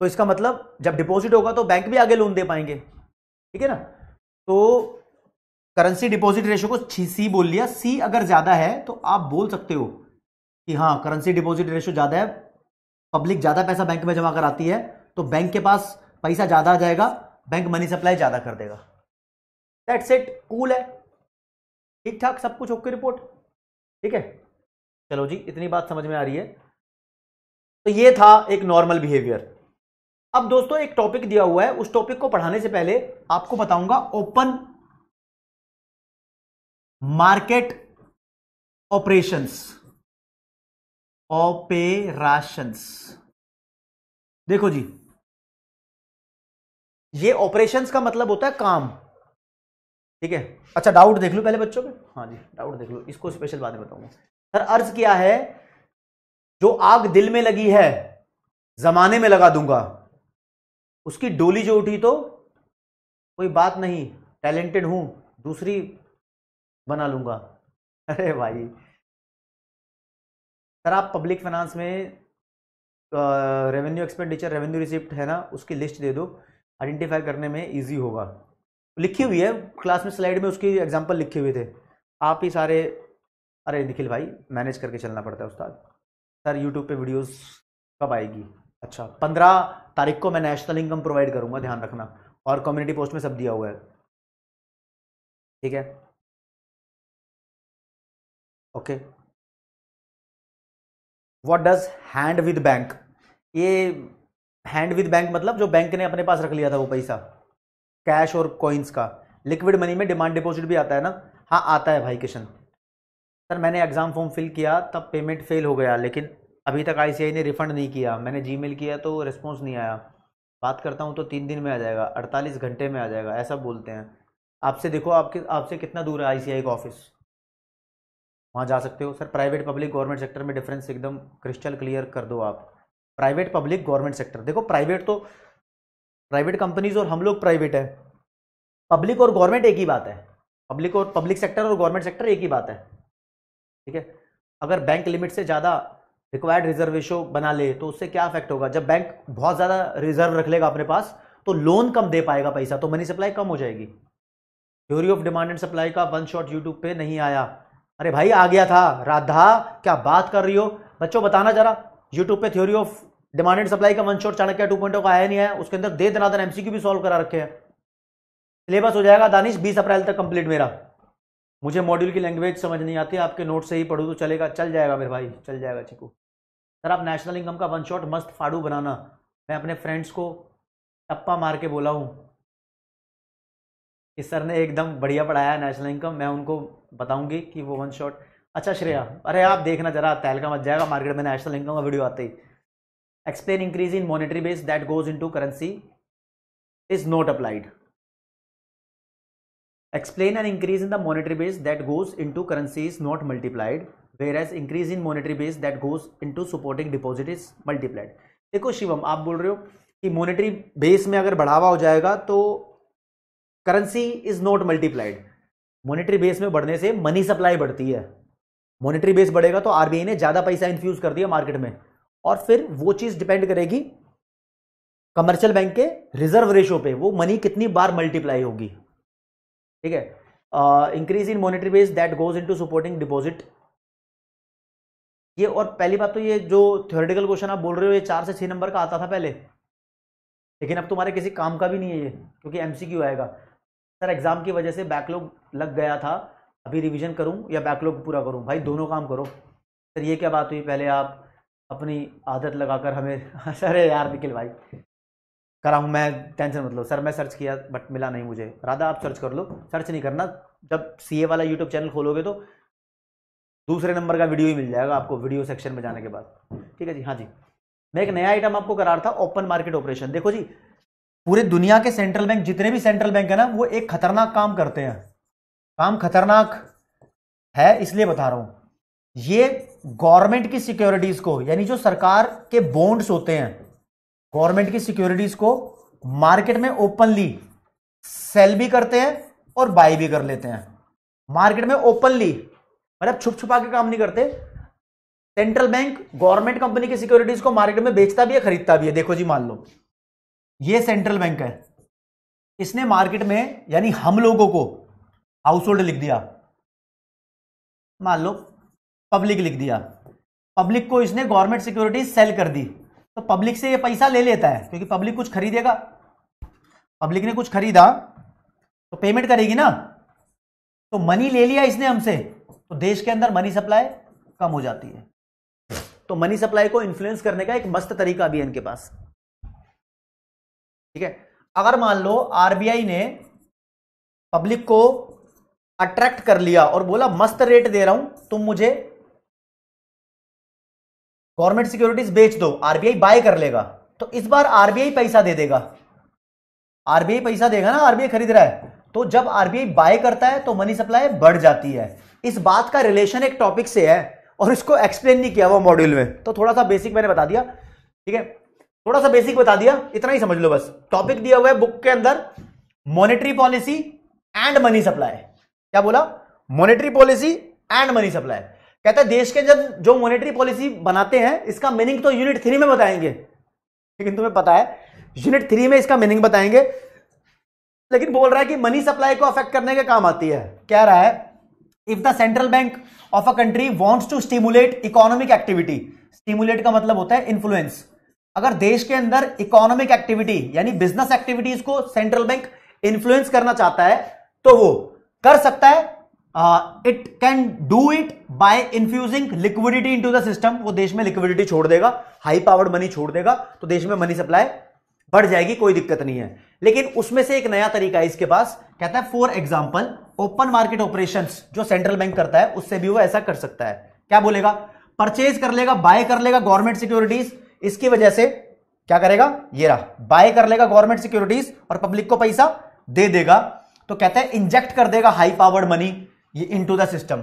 तो इसका मतलब जब डिपॉजिट होगा तो बैंक भी आगे लोन दे पाएंगे ठीक है ना तो करेंसी डिपॉजिट रेशो को सी बोल लिया सी अगर ज्यादा है तो आप बोल सकते हो कि हाँ करेंसी डिपॉजिट रेशो ज्यादा है पब्लिक ज्यादा पैसा बैंक में जमा कराती है तो बैंक के पास पैसा ज्यादा आ जाएगा बैंक मनी सप्लाई ज्यादा कर देगा दैट सेट कूल है ठीक ठाक सब कुछ ओके रिपोर्ट ठीक है चलो जी इतनी बात समझ में आ रही है तो ये था एक नॉर्मल बिहेवियर अब दोस्तों एक टॉपिक दिया हुआ है उस टॉपिक को पढ़ाने से पहले आपको बताऊंगा ओपन मार्केट ऑपरेशंस ऑपेराशंस देखो जी ये ऑपरेशंस का मतलब होता है काम ठीक है अच्छा डाउट देख लो पहले बच्चों के हाँ जी डाउट देख लो इसको स्पेशल बात बताऊंगा सर अर्ज किया है जो आग दिल में लगी है जमाने में लगा दूंगा उसकी डोली जो उठी तो कोई बात नहीं टैलेंटेड हूं दूसरी बना लूंगा अरे भाई सर आप पब्लिक फाइनेंस में रेवेन्यू एक्सपेंडिचर रेवेन्यू रिसिप्ट है ना उसकी लिस्ट दे दो आइडेंटिफाई करने में इजी होगा लिखी हुई है क्लास में स्लाइड में उसकी एग्जाम्पल लिखे हुए थे आप ही सारे अरे निखिल भाई मैनेज करके चलना पड़ता है उस्ताद सर यूट्यूब पे वीडियोस कब आएगी अच्छा पंद्रह तारीख को मैं नेशनल इनकम प्रोवाइड करूंगा ध्यान रखना और कम्युनिटी पोस्ट में सब दिया हुआ है ठीक है okay what does hand with bank ये हैंड विद बैंक मतलब जो बैंक ने अपने पास रख लिया था वो पैसा कैश और कॉइन्स का लिक्विड मनी में डिमांड डिपॉजिट भी आता है ना हाँ आता है भाई किशन सर मैंने एग्ज़ाम फॉर्म फिल किया तब पेमेंट फेल हो गया लेकिन अभी तक आई ने रिफ़ंड नहीं किया मैंने जी किया तो रिस्पॉन्स नहीं आया बात करता हूँ तो तीन दिन में आ जाएगा अड़तालीस घंटे में आ जाएगा ऐसा बोलते हैं आपसे देखो आपके आपसे कितना दूर है आई का ऑफिस वहाँ जा सकते हो sir private public government sector में डिफरेंस एकदम क्रिस्टल क्लियर कर दो आप प्राइवेट पब्लिक गवर्नमेंट सेक्टर देखो प्राइवेट तो प्राइवेट कंपनीज और हम लोग प्राइवेट है पब्लिक और गवर्नमेंट एक ही बात है पब्लिक और पब्लिक सेक्टर और गवर्नमेंट सेक्टर एक ही बात है ठीक है अगर बैंक लिमिट से ज़्यादा रिक्वायर्ड रिजर्व रेशो बना ले तो उससे क्या इफेक्ट होगा जब बैंक बहुत ज़्यादा रिजर्व रख लेगा अपने पास तो लोन कम दे पाएगा पैसा तो मनी सप्लाई कम हो जाएगी theory of demand and supply का वन शॉट यूट्यूब पे नहीं आया अरे भाई आ गया था राधा क्या बात कर रही हो बच्चों बताना जरा यूट्यूब पे theory of demand and supply का one shot Chanakya two point oh का आया नहीं आया उसके अंदर दे दनादन एमसीक्यू भी सॉल्व करा रखे हैं सिलेबस हो जाएगा दानिश बीस अप्रैल तक कंप्लीट मेरा मुझे मॉड्यूल की लैंग्वेज समझ नहीं आती आपके नोट से ही पढ़ू तो चलेगा चल जाएगा मेरे भाई चल जाएगा चिकू सर आप नेशनल इनकम का वन शॉट मस्त फाड़ू बनाना मैं अपने फ्रेंड्स को टप्पा मार के बोला हूँ कि सर ने एकदम बढ़िया पढ़ाया नेशनल इनकम मैं उनको बताऊंगी कि वो वन शॉट अच्छा श्रेया अरे आप देखना जरा तहलका मच जाएगा मार्केट में नेशनल इनकम का वीडियो आते ही explain increase in monetary base that goes into currency is not applied Explain an increase in the monetary base that goes into currency is not multiplied, whereas increase in monetary base that goes into supporting deposit is multiplied. देखो शिवम आप बोल रहे हो कि मॉनेटरी बेस में अगर बढ़ावा हो जाएगा तो currency is not multiplied monetary base में बढ़ने से मनी सप्लाई बढ़ती है मॉनेटरी बेस बढ़ेगा तो आरबीआई ने ज़्यादा पैसा इन्फ्यूज़ कर दिया मार्केट में और फिर वो चीज़ डिपेंड करेगी कमर्शियल बैंक के रिजर्व रेशो पे वो मनी कितनी बार मल्टीप्लाई होगी ठीक है increase in monetary base that goes into supporting deposit ये और पहली बात तो ये जो थियोरिटिकल क्वेश्चन आप बोल रहे हो ये चार से छः नंबर का आता था पहले लेकिन अब तुम्हारे किसी काम का भी नहीं है ये क्योंकि एमसीक्यू आएगा सर एग्जाम की वजह से बैकलॉग लग गया था अभी रिवीजन करूं या बैकलॉग पूरा करूं भाई दोनों काम करो सर ये क्या बात हुई पहले आप अपनी आदत लगाकर हमें अरे यार निकल भाई करा हूँ मैं टेंशन मतलब सर मैं सर्च किया बट मिला नहीं मुझे राधा आप सर्च कर लो सर्च नहीं करना जब सी वाला यूट्यूब चैनल खोलोगे तो दूसरे नंबर का वीडियो ही मिल जाएगा आपको वीडियो सेक्शन में जाने के बाद ठीक है जी हाँ जी मैं एक नया आइटम आपको करा रहा था ओपन मार्केट ऑपरेशन देखो जी पूरे दुनिया के सेंट्रल बैंक जितने भी सेंट्रल बैंक है ना वो एक खतरनाक काम करते हैं काम खतरनाक है इसलिए बता रहा हूं ये गवर्नमेंट की सिक्योरिटीज को यानी जो सरकार के बॉन्ड्स होते हैं गवर्नमेंट की सिक्योरिटीज को मार्केट में ओपनली सेल भी करते हैं और बाय भी कर लेते हैं मार्केट में ओपनली मतलब छुप छुपा के काम नहीं करते सेंट्रल बैंक गवर्नमेंट कंपनी की सिक्योरिटीज को मार्केट में बेचता भी है खरीदता भी है देखो जी मान लो ये सेंट्रल बैंक है इसने मार्केट में यानी हम लोगों को हाउस होल्ड लिख दिया मान लो पब्लिक लिख दिया पब्लिक को इसने गवर्नमेंट सिक्योरिटीज सेल कर दी तो पब्लिक से ये पैसा ले लेता है क्योंकि पब्लिक कुछ खरीदेगा पब्लिक ने कुछ खरीदा तो पेमेंट करेगी ना तो मनी ले लिया इसने हमसे तो देश के अंदर मनी सप्लाई कम हो जाती है तो मनी सप्लाई को इन्फ्लुएंस करने का एक मस्त तरीका भी है इनके पास ठीक है अगर मान लो आरबीआई ने पब्लिक को अट्रैक्ट कर लिया और बोला मस्त रेट दे रहा हूं तुम मुझे गवर्नमेंट सिक्योरिटीज बेच दो आरबीआई बाय कर लेगा तो इस बार आरबीआई पैसा दे देगा आरबीआई पैसा देगा ना आरबीआई खरीद रहा है तो जब आरबीआई बाय करता है तो मनी सप्लाई बढ़ जाती है इस बात का रिलेशन एक टॉपिक से है और इसको एक्सप्लेन नहीं किया वो मॉड्यूल में तो थोड़ा सा बेसिक मैंने बता दिया ठीक है थोड़ा सा बेसिक बता दिया इतना ही समझ लो बस टॉपिक दिया हुआ है बुक के अंदर monetary policy and money supply क्या बोला monetary policy and money supply कहता है देश के जब जो मॉनेटरी पॉलिसी बनाते हैं इसका मीनिंग तो यूनिट थ्री में बताएंगे लेकिन तुम्हें पता है यूनिट थ्री में इसका मीनिंग बताएंगे लेकिन बोल रहा है कि मनी सप्लाई को अफेक्ट करने के काम आती है क्या रहा है if the central bank of a country wants to stimulate economic activity stimulate का मतलब होता है इन्फ्लुएंस अगर देश के अंदर इकोनॉमिक एक्टिविटी यानी बिजनेस एक्टिविटीज को सेंट्रल बैंक इन्फ्लुएंस करना चाहता है तो वो कर सकता है it can do it by infusing liquidity into the system वो देश में लिक्विडिटी छोड़ देगा हाई पावर्ड मनी छोड़ देगा तो देश में मनी सप्लाई बढ़ जाएगी कोई दिक्कत नहीं है लेकिन उसमें से एक नया तरीका है इसके पास कहता है for example open market operation जो सेंट्रल बैंक करता है उससे भी वो ऐसा कर सकता है क्या बोलेगा परचेज कर लेगा बाय कर लेगा गवर्नमेंट सिक्योरिटीज इसकी वजह से क्या करेगा ये रहा बाय कर लेगा गवर्नमेंट सिक्योरिटीज और पब्लिक को पैसा दे देगा तो कहता है इंजेक्ट कर देगा हाई पावर्ड मनी ये इनटू द सिस्टम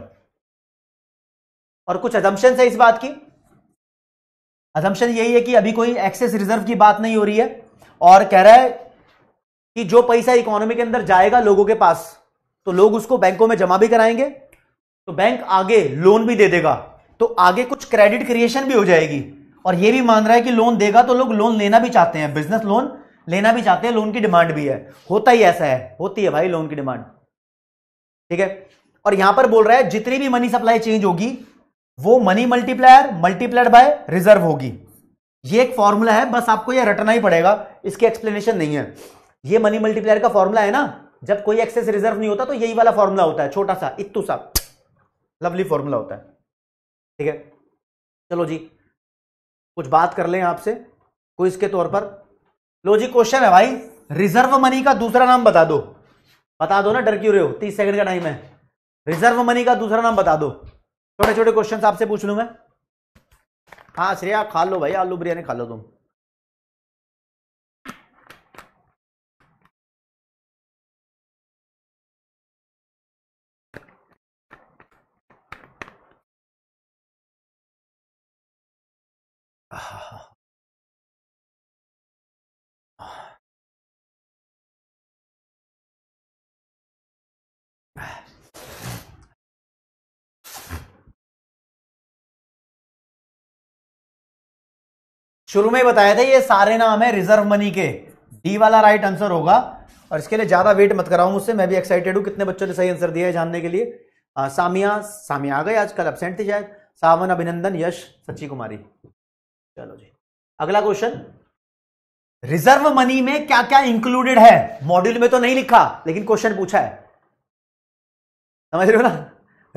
और कुछ अजम्पन है इस बात की अजम्पन यही है कि अभी कोई एक्सेस रिजर्व की बात नहीं हो रही है और कह रहा है कि जो पैसा इकोनॉमी के अंदर जाएगा लोगों के पास तो लोग उसको बैंकों में जमा भी कराएंगे तो बैंक आगे लोन भी दे देगा तो आगे कुछ क्रेडिट क्रिएशन भी हो जाएगी और ये भी मान रहा है कि लोन देगा तो लोग लोन लेना भी चाहते हैं बिजनेस लोन लेना भी चाहते हैं लोन की डिमांड भी है होता ही ऐसा है होती है भाई लोन की डिमांड ठीक है और यहां पर बोल रहा है जितनी भी मनी सप्लाई चेंज होगी वो money multiplier multiplied by reserve होगी ये एक फॉर्मूला है बस आपको ये रटना ही पड़ेगा इसकी एक्सप्लेनेशन नहीं है ये मनी मल्टीप्लायर का फॉर्मूला है ना जब कोई एक्सेस रिजर्व नहीं होता तो यही वाला फॉर्मूला होता है छोटा सा इतू सा लवली फॉर्मूला होता है ठीक है चलो जी कुछ बात कर ले आपसे कोई इसके तौर पर लो जी क्वेश्चन है भाई रिजर्व मनी का दूसरा नाम बता दो बता दो ना डर क्यों रहे हो तीस सेकंड का टाइम है रिजर्व मनी का दूसरा नाम बता दो छोटे छोटे क्वेश्चन आपसे पूछ लू मैं हाँ श्रेया खा लो भाई आलू बिरयानी खा लो तुम शुरू में बताया था ये सारे नाम है रिजर्व मनी के डी वाला राइट आंसर होगा और इसके लिए ज्यादा वेट मत कराऊ मुझसे मैं भी एक्साइटेड हूं कितने बच्चों ने सही आंसर दिया है जानने के लिए आ, सामिया सामिया आ गए आजकल एबसेंट थी शायद सावन अभिनंदन यश सची कुमारी चलो जी अगला क्वेश्चन रिजर्व मनी में क्या क्या इंक्लूडेड है मॉड्यूल में तो नहीं लिखा लेकिन क्वेश्चन पूछा है समझ रहे हो ना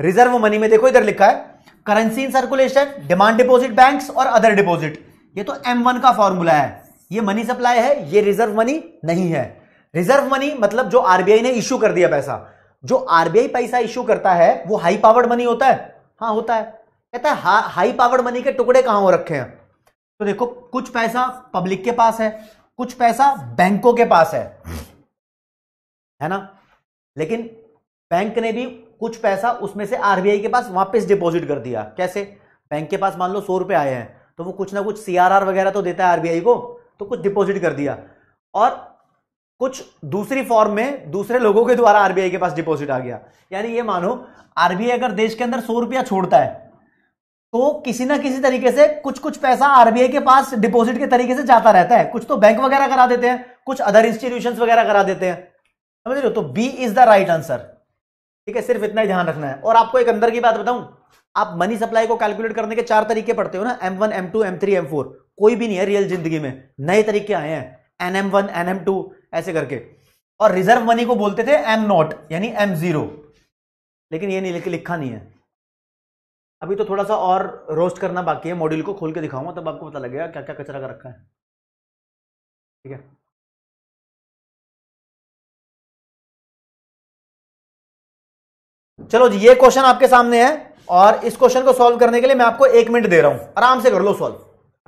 रिजर्व मनी में देखो इधर लिखा है currency in circulation demand deposit banks और अदर डिपॉजिट ये तो M1 का फॉर्मूला है ये मनी सप्लाई है ये रिजर्व मनी नहीं है रिजर्व मनी मतलब जो आरबीआई ने इश्यू कर दिया पैसा जो आरबीआई पैसा इश्यू करता है वो हाई पावर्ड मनी होता है हाँ होता है कहता है हा, हाई पावर्ड मनी के टुकड़े कहां हो रखे हैं तो देखो कुछ पैसा पब्लिक के पास है कुछ पैसा बैंकों के पास है है ना लेकिन बैंक ने भी कुछ पैसा उसमें से आरबीआई के पास वापस डिपॉजिट कर दिया कैसे बैंक के पास मान लो सौ रुपए आए हैं तो वो कुछ ना कुछ सीआरआर वगैरह तो देता है आरबीआई को तो कुछ डिपॉजिट कर दिया और कुछ दूसरी फॉर्म में दूसरे लोगों के द्वारा आरबीआई के पास डिपॉजिट आ गया यानी ये मानो आरबीआई अगर देश के अंदर सौ रुपया छोड़ता है तो किसी ना किसी तरीके से कुछ कुछ पैसा आरबीआई के पास डिपॉजिट के तरीके से जाता रहता है कुछ तो बैंक वगैरह करा देते हैं कुछ अदर इंस्टीट्यूशन वगैरह करा देते हैं समझ रहे हो तो B is the right answer ठीक है सिर्फ इतना ही ध्यान रखना है और आपको एक अंदर की बात बताऊं आप मनी सप्लाई को कैलकुलेट करने के चार तरीके पढ़ते हो ना M one M two M three M four कोई भी नहीं है रियल जिंदगी में नए तरीके आए हैं N M one N M two ऐसे करके और रिजर्व मनी को बोलते थे एम नॉट यानी एम जीरो लेकिन ये नहीं लिखा नहीं है अभी तो थोड़ा सा और रोस्ट करना बाकी है मॉड्यूल को खोल के दिखाऊंगा तब आपको पता लगेगा क्या क्या कचरा कर रखा है ठीक है चलो जी ये क्वेश्चन आपके सामने है और इस क्वेश्चन को सॉल्व करने के लिए मैं आपको एक मिनट दे रहा हूं आराम से कर लो सॉल्व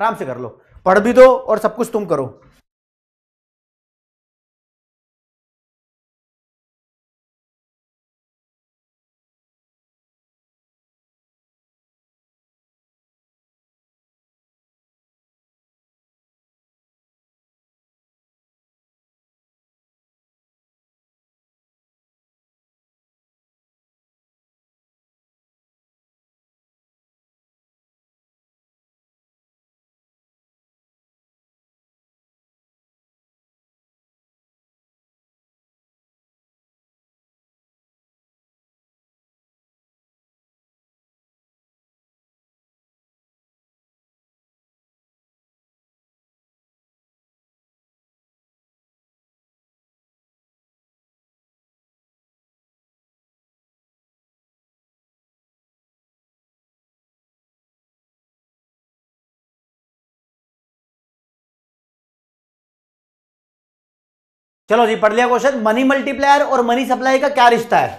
आराम से कर लो पढ़ भी दो और सब कुछ तुम करो चलो जी पढ़ लिया क्वेश्चन मनी मल्टीप्लायर और मनी सप्लाई का क्या रिश्ता है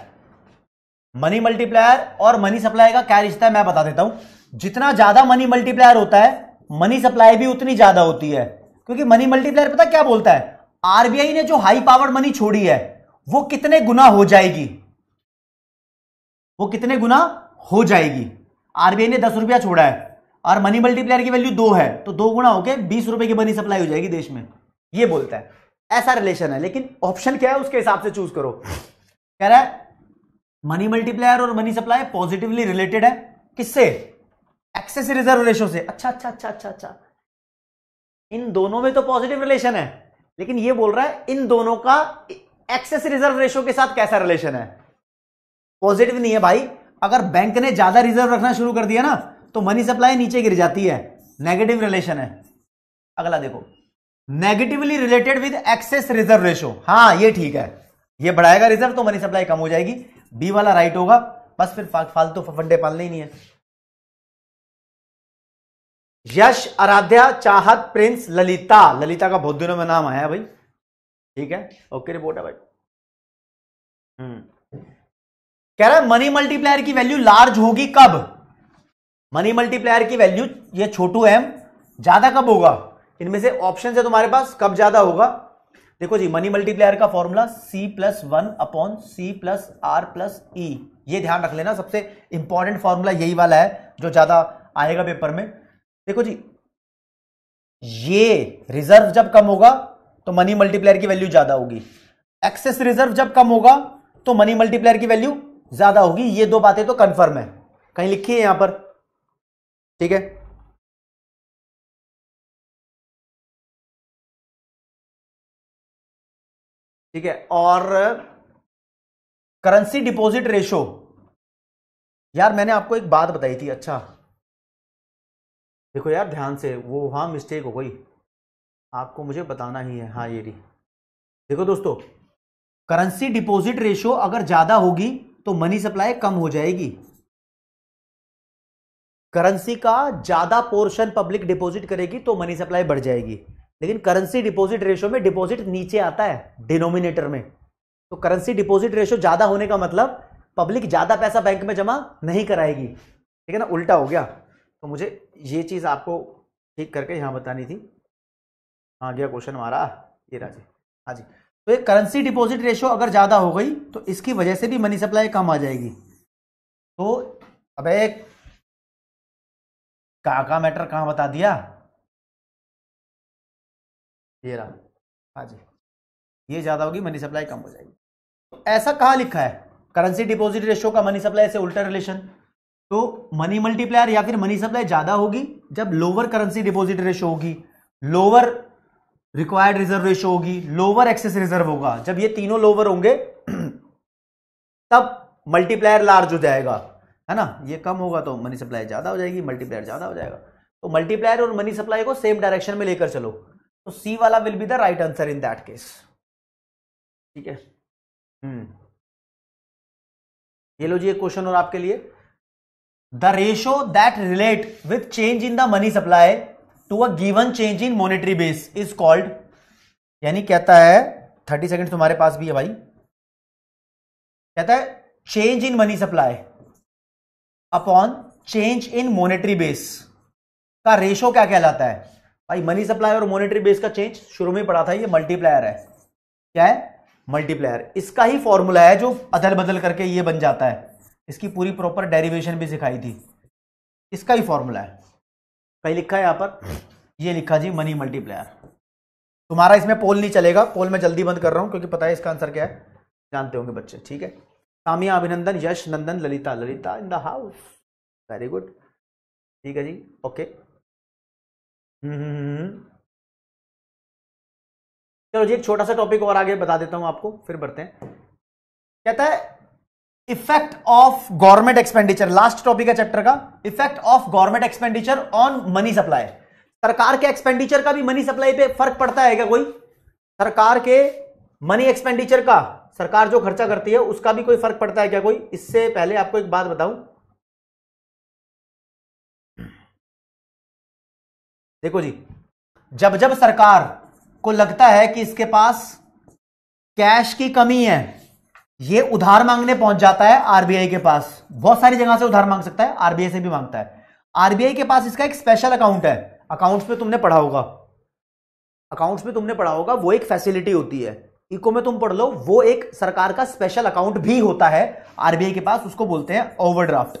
मनी मल्टीप्लायर और मनी सप्लाई का क्या रिश्ता है मैं बता देता हूं जितना ज्यादा मनी मल्टीप्लायर होता है मनी सप्लाई भी उतनी ज्यादा होती है क्योंकि मनी मल्टीप्लायर पता क्या बोलता है आरबीआई ने जो हाई पावर मनी छोड़ी है वो कितने गुना हो जाएगी वो कितने गुना हो जाएगी आरबीआई ने दस रुपया छोड़ा है और मनी मल्टीप्लायर की वैल्यू दो है तो दो गुना होकर बीस रुपए की मनी सप्लाई हो जाएगी देश में ये बोलता है ऐसा रिलेशन है लेकिन ऑप्शन क्या है उसके हिसाब से चूज करो कह रहा है मनी मल्टीप्लायर और मनी सप्लाई पॉजिटिवली रिलेटेड है किससे एक्सेस रिजर्व रेशो से अच्छा अच्छा अच्छा अच्छा अच्छा इन दोनों में तो पॉजिटिव रिलेशन है लेकिन ये बोल रहा है इन दोनों का एक्सेस रिजर्व रेशो के साथ कैसा रिलेशन है पॉजिटिव नहीं है भाई अगर बैंक ने ज्यादा रिजर्व रखना शुरू कर दिया ना तो मनी सप्लाई नीचे गिर जाती है नेगेटिव रिलेशन है अगला देखो negatively related with excess reserve ratio हाँ ये ठीक है ये बढ़ाएगा रिजर्व तो मनी सप्लाई कम हो जाएगी बी वाला राइट होगा बस फिर फालतू तो फंडे पालने ही नहीं है यश आराध्या चाहत प्रिंस ललिता ललिता का बहुत दिनों में नाम आया भाई ठीक है ओके रिपोर्ट है भाई हम्म। कह रहा है मनी मल्टीप्लायर की वैल्यू लार्ज होगी कब मनी मल्टीप्लायर की वैल्यू ये छोटू एम ज्यादा कब होगा इनमें से ऑप्शन है तुम्हारे पास कब ज्यादा होगा देखो जी मनी मल्टीप्लायर का formula C plus one upon C plus R plus E ये ध्यान रख लेना सबसे इंपॉर्टेंट फॉर्मूला यही वाला है जो ज्यादा आएगा पेपर में देखो जी ये रिजर्व जब कम होगा तो मनी मल्टीप्लायर की वैल्यू ज्यादा होगी एक्सेस रिजर्व जब कम होगा तो मनी मल्टीप्लायर की वैल्यू ज्यादा होगी ये दो बातें तो कंफर्म है कहीं लिखी है यहां पर ठीक है ठीक है और करेंसी डिपॉजिट रेशो यार मैंने आपको एक बात बताई थी अच्छा देखो यार ध्यान से वो वहां मिस्टेक हो गई आपको मुझे बताना ही है हाँ ये री देखो दोस्तों करेंसी डिपॉजिट रेशो अगर ज़्यादा होगी तो मनी सप्लाई कम हो जाएगी करेंसी का ज़्यादा पोर्शन पब्लिक डिपॉजिट करेगी तो मनी सप्लाई बढ़ जाएगी लेकिन करेंसी डिपॉजिट रेशो में डिपॉजिट नीचे आता है डिनोमिनेटर में तो करेंसी डिपॉजिट रेशो ज्यादा होने का मतलब पब्लिक ज्यादा पैसा बैंक में जमा नहीं कराएगी ठीक है ना उल्टा हो गया तो मुझे ये चीज आपको ठीक करके यहां बतानी थी आ गया क्वेश्चन हमारा ये राजी हाँ जी तो ये करेंसी डिपॉजिट रेशियो अगर ज़्यादा हो गई तो इसकी वजह से भी मनी सप्लाई कम आ जाएगी तो अब एक काका मैटर कहाँ बता दिया ये रहा हाँ जी ये ज़्यादा होगी मनी सप्लाई कम हो जाएगी तो ऐसा कहा लिखा है करेंसी डिपॉजिट रेशियो का मनी सप्लाई से उल्टा रिलेशन तो मनी मल्टीप्लायर या फिर मनी सप्लाई ज़्यादा होगी जब लोअर करेंसी डिपॉजिट रेशियो होगी लोअर रिक्वायर्ड रिजर्व रेशियो होगी लोअर एक्सेस रिजर्व होगा जब ये तीनों लोअर होंगे तब मल्टीप्लायर लार्ज हो जाएगा है ना ये कम होगा तो मनी सप्लाई ज़्यादा हो जाएगी मल्टीप्लायर ज़्यादा हो जाएगा तो मल्टीप्लायर और मनी सप्लाई को सेम डायरेक्शन में लेकर चलो तो सी वाला will be the right answer in that case ठीक है हम्म ये लो जी एक क्वेश्चन और आपके लिए the ratio that relate with change in the money supply to a given change in monetary base is called यानी कहता है थर्टी सेकेंड तुम्हारे पास भी है भाई कहता है change in money supply upon change in monetary base का रेशो क्या कहलाता है भाई मनी सप्लाई और मॉनेटरी बेस का चेंज शुरू में पड़ा था ये मल्टीप्लायर है क्या है मल्टीप्लायर इसका ही फॉर्मूला है जो अदल बदल करके ये बन जाता है इसकी पूरी प्रॉपर डेरिवेशन भी सिखाई थी इसका ही फॉर्मूला है कहीं लिखा है यहाँ पर ये लिखा जी मनी मल्टीप्लायर तुम्हारा इसमें पोल नहीं चलेगा पोल मैं जल्दी बंद कर रहा हूँ क्योंकि पता है इसका आंसर क्या है जानते होंगे बच्चे ठीक है Samiya Abhinandan Yash Nandan Lalita Lalita in the house very good ठीक है जी ओके हम्म, हम्म, हम्म, हम्म चलो जी एक छोटा सा टॉपिक और आगे बता देता हूं आपको फिर बढ़ते हैं कहता है effect of government expenditure last topic है चैप्टर का effect of government expenditure on money supply सरकार के एक्सपेंडिचर का भी मनी सप्लाई पे फर्क पड़ता है क्या कोई सरकार के मनी एक्सपेंडिचर का सरकार जो खर्चा करती है उसका भी कोई फर्क पड़ता है क्या कोई इससे पहले आपको एक बात बताऊं देखो जी जब जब सरकार को लगता है कि इसके पास कैश की कमी है ये उधार मांगने पहुंच जाता है आरबीआई के पास बहुत सारी जगह से उधार मांग सकता है आरबीआई से भी मांगता है आरबीआई के पास इसका एक स्पेशल अकाउंट है अकाउंट्स में तुमने पढ़ा होगा अकाउंट्स में तुमने पढ़ा होगा वो एक फैसिलिटी होती है इको में तुम पढ़ लो वो एक सरकार का स्पेशल अकाउंट भी होता है आरबीआई के पास उसको बोलते हैं ओवरड्राफ्ट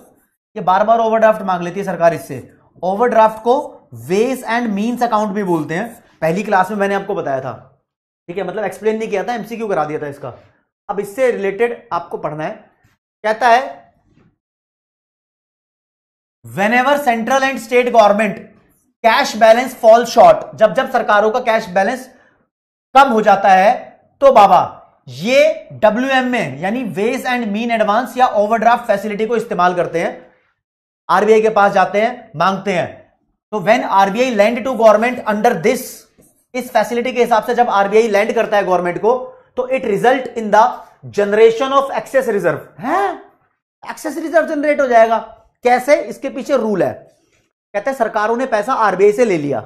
ये बार बार ओवरड्राफ्ट मांग लेती है सरकार इससे ओवरड्राफ्ट को वेज एंड मीन्स अकाउंट भी बोलते हैं पहली क्लास में मैंने आपको बताया था ठीक है मतलब एक्सप्लेन नहीं किया था एमसीक्यू करा दिया था इसका अब इससे रिलेटेड आपको पढ़ना है कहता है whenever central and state government cash balance fall short जब जब सरकारों का कैश बैलेंस कम हो जाता है तो बाबा ये डब्ल्यू एम में यानी वेस एंड मीन एडवांस या ओवरड्राफ्ट फैसिलिटी को इस्तेमाल करते हैं आरबीआई के पास जाते हैं मांगते हैं तो when RBI lend to government under this इस फैसिलिटी के हिसाब से जब आरबीआई लैंड करता है गवर्नमेंट को तो it result in the generation of excess reserve है एक्सेस रिजर्व जनरेट हो जाएगा कैसे इसके पीछे रूल है कहते हैं सरकारों ने पैसा आरबीआई से ले लिया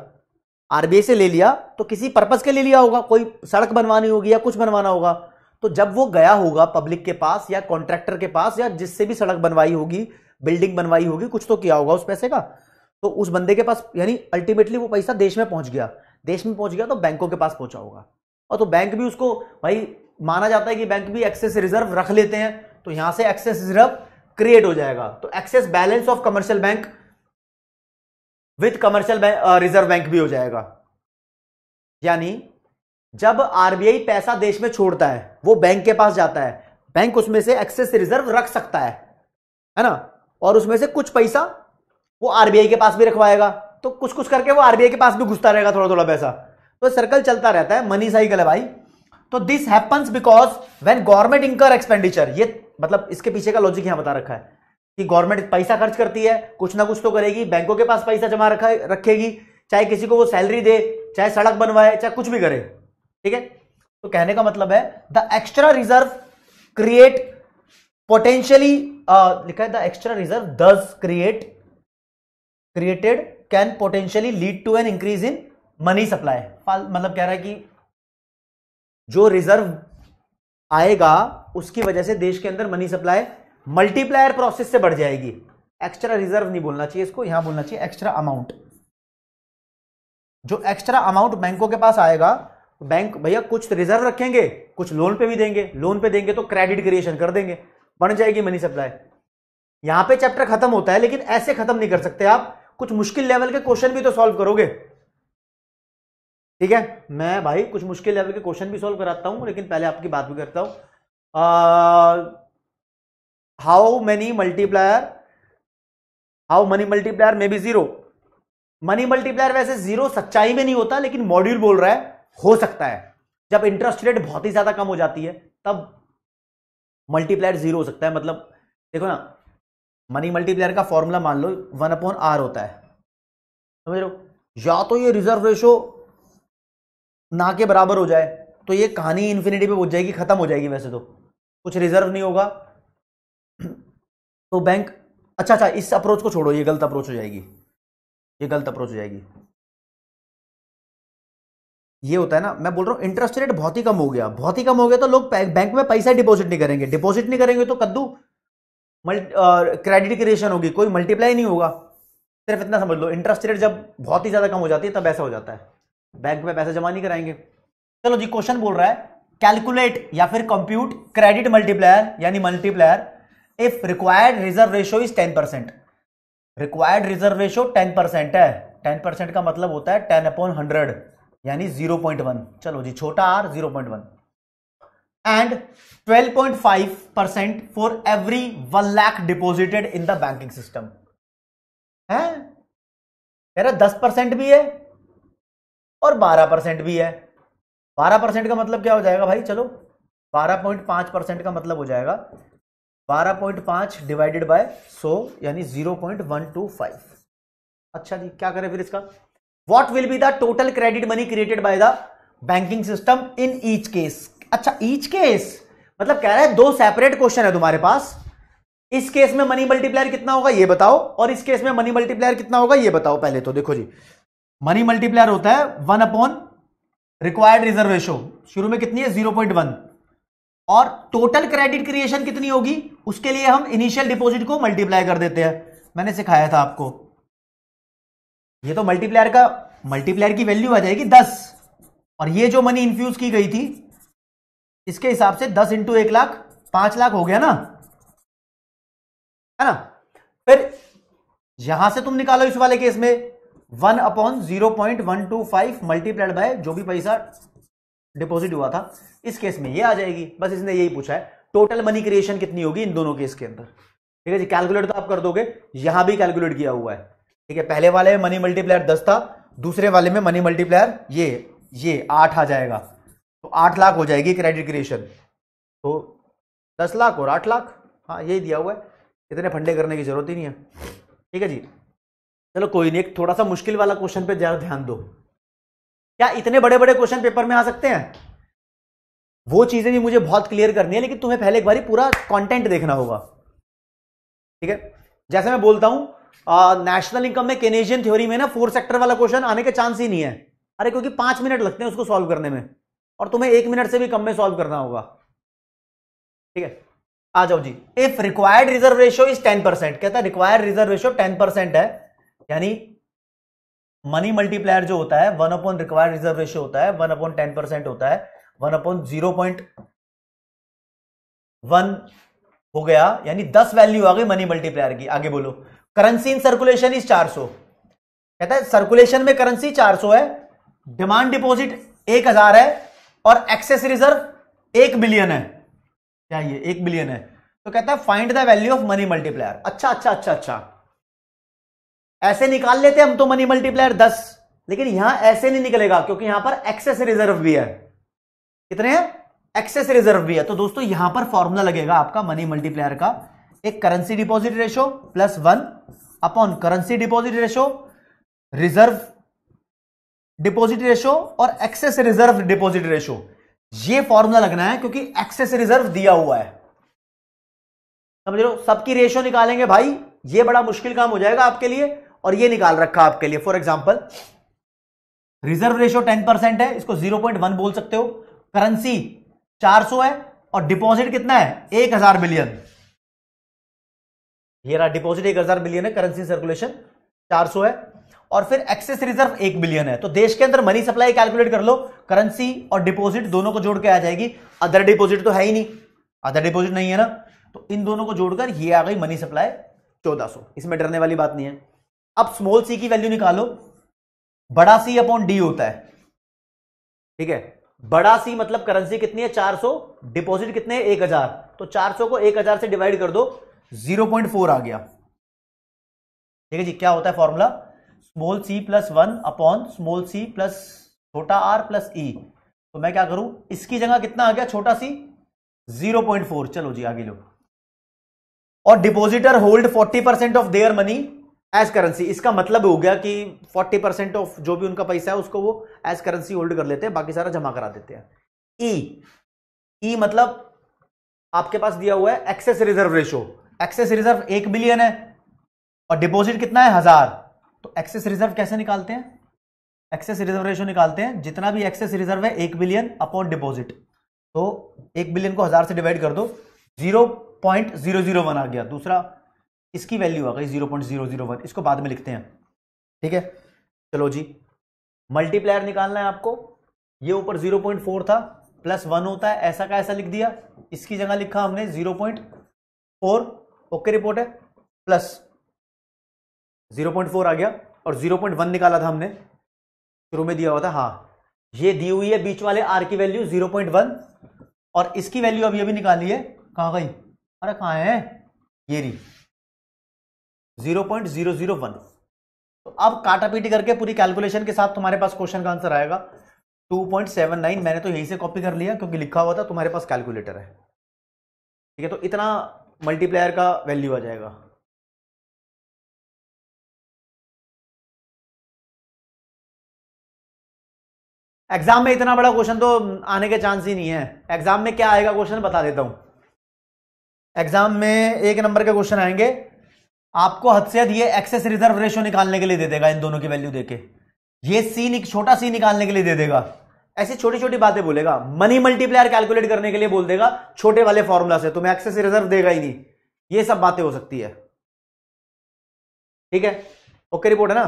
आरबीआई से ले लिया तो किसी पर्पज के ले लिया होगा कोई सड़क बनवानी होगी या कुछ बनवाना होगा तो जब वो गया होगा पब्लिक के पास या कॉन्ट्रैक्टर के पास या जिससे भी सड़क बनवाई होगी बिल्डिंग बनवाई होगी कुछ तो किया होगा उस पैसे का तो उस बंदे के पास यानी अल्टीमेटली वो पैसा देश में पहुंच गया देश में पहुंच गया तो बैंकों के पास पहुंचा होगा और तो बैंक भी उसको भाई माना जाता है कि बैंक भी एक्सेस रिजर्व रख लेते हैं तो यहां से एक्सेस रिजर्व क्रिएट हो जाएगा तो excess balance of commercial bank with commercial reserve bank भी हो जाएगा यानी जब आरबीआई पैसा देश में छोड़ता है वो बैंक के पास जाता है बैंक उसमें से एक्सेस रिजर्व रख सकता है है ना और उसमें से कुछ पैसा वो आरबीआई के पास भी रखवाएगा तो कुछ कुछ करके वो आरबीआई के पास भी घुसता रहेगा थोड़ा थोड़ा पैसा तो सर्कल चलता रहता है मनी साइकिल है भाई तो this happens because when government incur expenditure ये मतलब इसके पीछे का लॉजिक यहां बता रखा है कि गवर्नमेंट पैसा खर्च करती है कुछ ना कुछ तो करेगी बैंकों के पास पैसा जमा रखा रखेगी चाहे किसी को वो सैलरी दे चाहे सड़क बनवाए चाहे कुछ भी करे ठीक है तो कहने का मतलब है the extra reserve create potentially लिखा है the extra reserve thus create created can potentially lead to an increase in money supply मतलब कह रहा है कि जो रिजर्व आएगा उसकी वजह से देश के अंदर मनी सप्लाई मल्टीप्लायर प्रोसेस से बढ़ जाएगी एक्स्ट्रा रिजर्व नहीं बोलना चाहिए इसको यहां बोलना चाहिए एक्स्ट्रा अमाउंट जो एक्स्ट्रा अमाउंट बैंकों के पास आएगा बैंक भैया कुछ रिजर्व रखेंगे कुछ लोन पे भी देंगे लोन पे देंगे तो क्रेडिट क्रिएशन कर देंगे बढ़ जाएगी मनी सप्लाई यहां पे चैप्टर खत्म होता है लेकिन ऐसे खत्म नहीं कर सकते आप कुछ मुश्किल लेवल के क्वेश्चन भी तो सॉल्व करोगे ठीक है मैं भाई कुछ मुश्किल लेवल के क्वेश्चन भी सॉल्व कराता हूं लेकिन पहले आपकी बात भी करता हूं how many multiplier how money multiplier may be zero money multiplier वैसे जीरो सच्चाई में नहीं होता लेकिन मॉड्यूल बोल रहा है हो सकता है जब इंटरेस्ट रेट बहुत ही ज्यादा कम हो जाती है तब मल्टीप्लायर जीरो हो सकता है मतलब देखो ना मनी मल्टीप्लेयर का फॉर्मूला मान लो वन अपॉन आर होता है समझ लो या तो ये रिजर्व रेशो ना के बराबर हो जाए तो ये कहानी इन्फिनिटी पे पहुंच जाएगी खत्म हो जाएगी वैसे तो कुछ रिजर्व नहीं होगा तो बैंक अच्छा अच्छा इस अप्रोच को छोड़ो ये गलत अप्रोच हो जाएगी ये गलत अप्रोच हो जाएगी ये होता है ना मैं बोल रहा हूँ इंटरेस्ट रेट बहुत ही कम हो गया बहुत ही कम हो गया तो लोग बैंक में पैसा डिपॉजिट नहीं करेंगे डिपॉजिट नहीं करेंगे तो कद्दू क्रेडिट क्रिएशन होगी कोई मल्टीप्लाई नहीं होगा सिर्फ इतना समझ लो इंटरेस्ट रेट जब बहुत ही ज़्यादा कम हो जाती है तब ऐसा हो जाता है बैंक में पैसा जमा नहीं कराएंगे चलो जी क्वेश्चन बोल रहा है कैलकुलेट या फिर कंप्यूट क्रेडिट मल्टीप्लायर यानी multiplier if required reserve ratio is ten percent required reserve ratio ten percent है टेन परसेंट का मतलब होता है टेन अपॉन हंड्रेड यानी जीरो पॉइंट वन चलो जी छोटा R zero point one and 12.5% for every one lakh deposited in the banking system है रहा दस परसेंट भी है और 12 परसेंट भी है 12 परसेंट का मतलब क्या हो जाएगा भाई चलो 12.5 परसेंट का मतलब हो जाएगा 12.5 डिवाइडेड बाय 100 यानी 0.125 अच्छा जी क्या करें फिर इसका what will be the total credit money created by the banking system in each case अच्छा ईच केस मतलब कह रहा है दो सेपरेट क्वेश्चन है तुम्हारे पास इस केस में मनी मल्टीप्लायर कितना होगा ये बताओ और इस केस में मनी मल्टीप्लायर कितना होगा ये बताओ पहले तो देखो जी मनी मल्टीप्लायर होता है वन अपॉन रिक्वायर्ड रिजर्व शुरू में कितनी है जीरो पॉइंट वन और टोटल क्रेडिट क्रिएशन कितनी होगी उसके लिए हम इनिशियल डिपॉजिट को मल्टीप्लाई कर देते हैं मैंने सिखाया था आपको ये तो मल्टीप्लायर का मल्टीप्लायर की वैल्यू आ जाएगी दस और ये जो मनी इन्फ्यूज की गई थी इसके हिसाब से दस इंटू एक लाख पांच लाख हो गया ना है ना फिर यहां से तुम निकालो इस वाले केस में one upon zero point one two five multiplied by जो भी पैसा डिपॉजिट हुआ था इस केस में ये आ जाएगी बस इसने यही पूछा है टोटल मनी क्रिएशन कितनी होगी इन दोनों केस के अंदर ठीक है जी कैलकुलेट तो आप कर दोगे यहां भी कैलकुलेट किया हुआ है ठीक है पहले वाले में मनी मल्टीप्लायर दस था दूसरे वाले में मनी मल्टीप्लायर ये ये आठ आ जाएगा तो आठ लाख हो जाएगी क्रेडिट क्रिएशन तो दस लाख और आठ लाख हाँ यही दिया हुआ है इतने फंडे करने की जरूरत ही नहीं है ठीक है जी चलो कोई नहीं एक थोड़ा सा मुश्किल वाला क्वेश्चन पे ज़्यादा ध्यान दो क्या इतने बड़े बड़े क्वेश्चन पेपर में आ सकते हैं वो चीज़ें भी मुझे बहुत क्लियर करनी है लेकिन तुम्हें पहले एक बार पूरा कंटेंट देखना होगा ठीक है जैसे मैं बोलता हूं नेशनल इनकम में केनेजियन थ्योरी में ना फोर सेक्टर वाला क्वेश्चन आने के चांस ही नहीं है अरे क्योंकि पांच मिनट लगते हैं उसको सॉल्व करने में और तुम्हें एक मिनट से भी कम में सॉल्व करना होगा ठीक है आ जाओ जी if required reserve ratio is ten percent कहता है required reserve ratio ten percent है यानी मनी मल्टीप्लायर जो होता है one upon required reserve ratio होता है वन अपॉन टेन परसेंट होता है one upon zero point one हो गया यानी दस वैल्यू आ गई मनी मल्टीप्लायर की आगे बोलो करेंसी इन सर्कुलेशन इज चार सौ कहता है सर्कुलेशन में करेंसी चार सौ है डिमांड डिपोजिट एक हजार है और एक्सेस रिजर्व एक बिलियन है क्या ये एक बिलियन है तो कहता है find the value of money multiplier अच्छा अच्छा अच्छा अच्छा ऐसे निकाल लेते हम तो मनी मल्टीप्लायर दस लेकिन यहां ऐसे नहीं निकलेगा क्योंकि यहां पर एक्सेस रिजर्व भी है कितने हैं एक्सेस रिजर्व भी है तो दोस्तों यहां पर फॉर्मूला लगेगा आपका मनी मल्टीप्लायर का एक currency deposit ratio plus one upon currency deposit ratio reserve deposit ratio और एक्सेस रिजर्व डिपॉजिट रेशो ये फॉर्मूला लगना है क्योंकि एक्सेस रिजर्व दिया हुआ है समझ लो सबकी रेशो निकालेंगे भाई ये बड़ा मुश्किल काम हो जाएगा आपके लिए और ये निकाल रखा आपके लिए for example reserve ratio ten percent है इसको जीरो पॉइंट वन बोल सकते हो करेंसी चार सौ है और डिपॉजिट कितना है एक हजार मिलियन ये रहा डिपॉजिट एक हजार मिलियन है करेंसी सर्कुलेशन चार सौ है और फिर एक्सेस रिजर्व एक बिलियन है तो देश के अंदर मनी सप्लाई कैलकुलेट कर लो करेंसी और डिपॉजिट दोनों को जोड़ के आ जाएगी अदर डिपॉजिट तो है ही नहीं अदर डिपॉजिट नहीं है ना तो इन दोनों को जोड़कर ये आ गई मनी सप्लाई 1400 इसमें डरने वाली बात नहीं है अब स्मॉल सी की वैल्यू निकालो बड़ा सी अपॉन डी होता है ठीक है बड़ा सी मतलब करेंसी कितनी है 400 डिपॉजिट कितने है 1000 तो 400 को 1000 से डिवाइड कर दो 0.4 आ गया ठीक है जी क्या होता है formula small C plus one upon small C plus छोटा आर प्लस ई तो मैं क्या करूं इसकी जगह कितना आ गया छोटा सी जीरो पॉइंट फोर चलो जी आगे लो और depositor hold forty percent of their money as currency इसका मतलब हो गया कि फोर्टी परसेंट ऑफ जो भी उनका पैसा है उसको वो एज करेंसी होल्ड कर लेते हैं बाकी सारा जमा करा देते हैं ई ई मतलब आपके पास दिया हुआ है excess reserve ratio excess reserve एक बिलियन है और डिपॉजिट कितना है हजार तो एक्सेस रिजर्व कैसे निकालते हैं एक्सेस रिजर्व रेशो निकालते हैं जितना भी एक्सेस रिजर्व है एक बिलियन अपॉन डिपॉजिट तो एक बिलियन को हजार से डिवाइड कर दो zero point zero zero one आ गया दूसरा इसकी वैल्यू आ गई zero point zero zero one इसको बाद में लिखते हैं ठीक है चलो जी मल्टीप्लायर निकालना है आपको ये ऊपर जीरो पॉइंट फोर था प्लस वन होता है ऐसा का ऐसा लिख दिया इसकी जगह लिखा हमने zero point four okay report है प्लस जीरो पॉइंट फोर आ गया और जीरो पॉइंट वन निकाला था हमने शुरू में दिया हुआ था हाँ ये दी हुई है बीच वाले आर की वैल्यू जीरो पॉइंट वन और इसकी वैल्यू अभी अभी निकाली है कहाँ गई अरे कहाँ है ये री zero point zero zero one तो अब काटा पीटी करके पूरी कैलकुलेशन के साथ तुम्हारे पास क्वेश्चन का आंसर आएगा टू पॉइंट सेवन नाइन मैंने तो यहीं से कॉपी कर लिया क्योंकि लिखा हुआ था तुम्हारे पास कैलकुलेटर है ठीक है तो इतना मल्टीप्लायर का वैल्यू आ जाएगा एग्जाम में इतना बड़ा क्वेश्चन तो आने के चांस ही नहीं है एग्जाम में क्या आएगा क्वेश्चन बता देता हूं एग्जाम में एक नंबर के क्वेश्चन आएंगे आपको हद से हद ये एक्सेस रिजर्व रेशियो निकालने के लिए दे देगा इन दोनों की वैल्यू देके ये सी छोटा सी निकालने के लिए दे देगा ऐसी छोटी छोटी बातें बोलेगा मनी मल्टीप्लायर कैलकुलेट करने के लिए बोल देगा छोटे वाले फॉर्मूला से तुम्हें एक्सेस रिजर्व देगा ही नहीं ये सब बातें हो सकती है ठीक है ओके रिपोर्ट है ना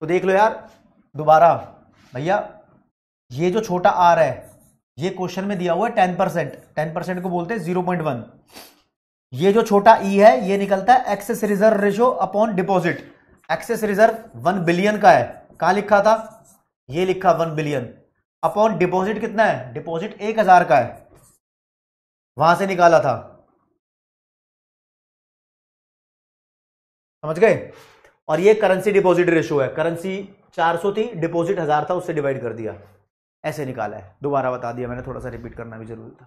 तो देख लो यार दोबारा भैया ये जो छोटा आर है ये क्वेश्चन में दिया हुआ है टेन परसेंट टेन परसेंट को बोलते हैं जीरो पॉइंट वन ये जो छोटा ई e है ये निकलता है excess reserve ratio upon deposit excess reserve one billion का है कहा लिखा था ये लिखा वन बिलियन अपॉन डिपॉजिट कितना है डिपॉजिट एक हजार का है वहां से निकाला था समझ गए और ये करेंसी डिपॉजिट रेशो है करेंसी चार सौ थी डिपॉजिट हज़ार था उससे डिवाइड कर दिया ऐसे निकाला है दोबारा बता दिया मैंने थोड़ा सा रिपीट करना भी जरूरी था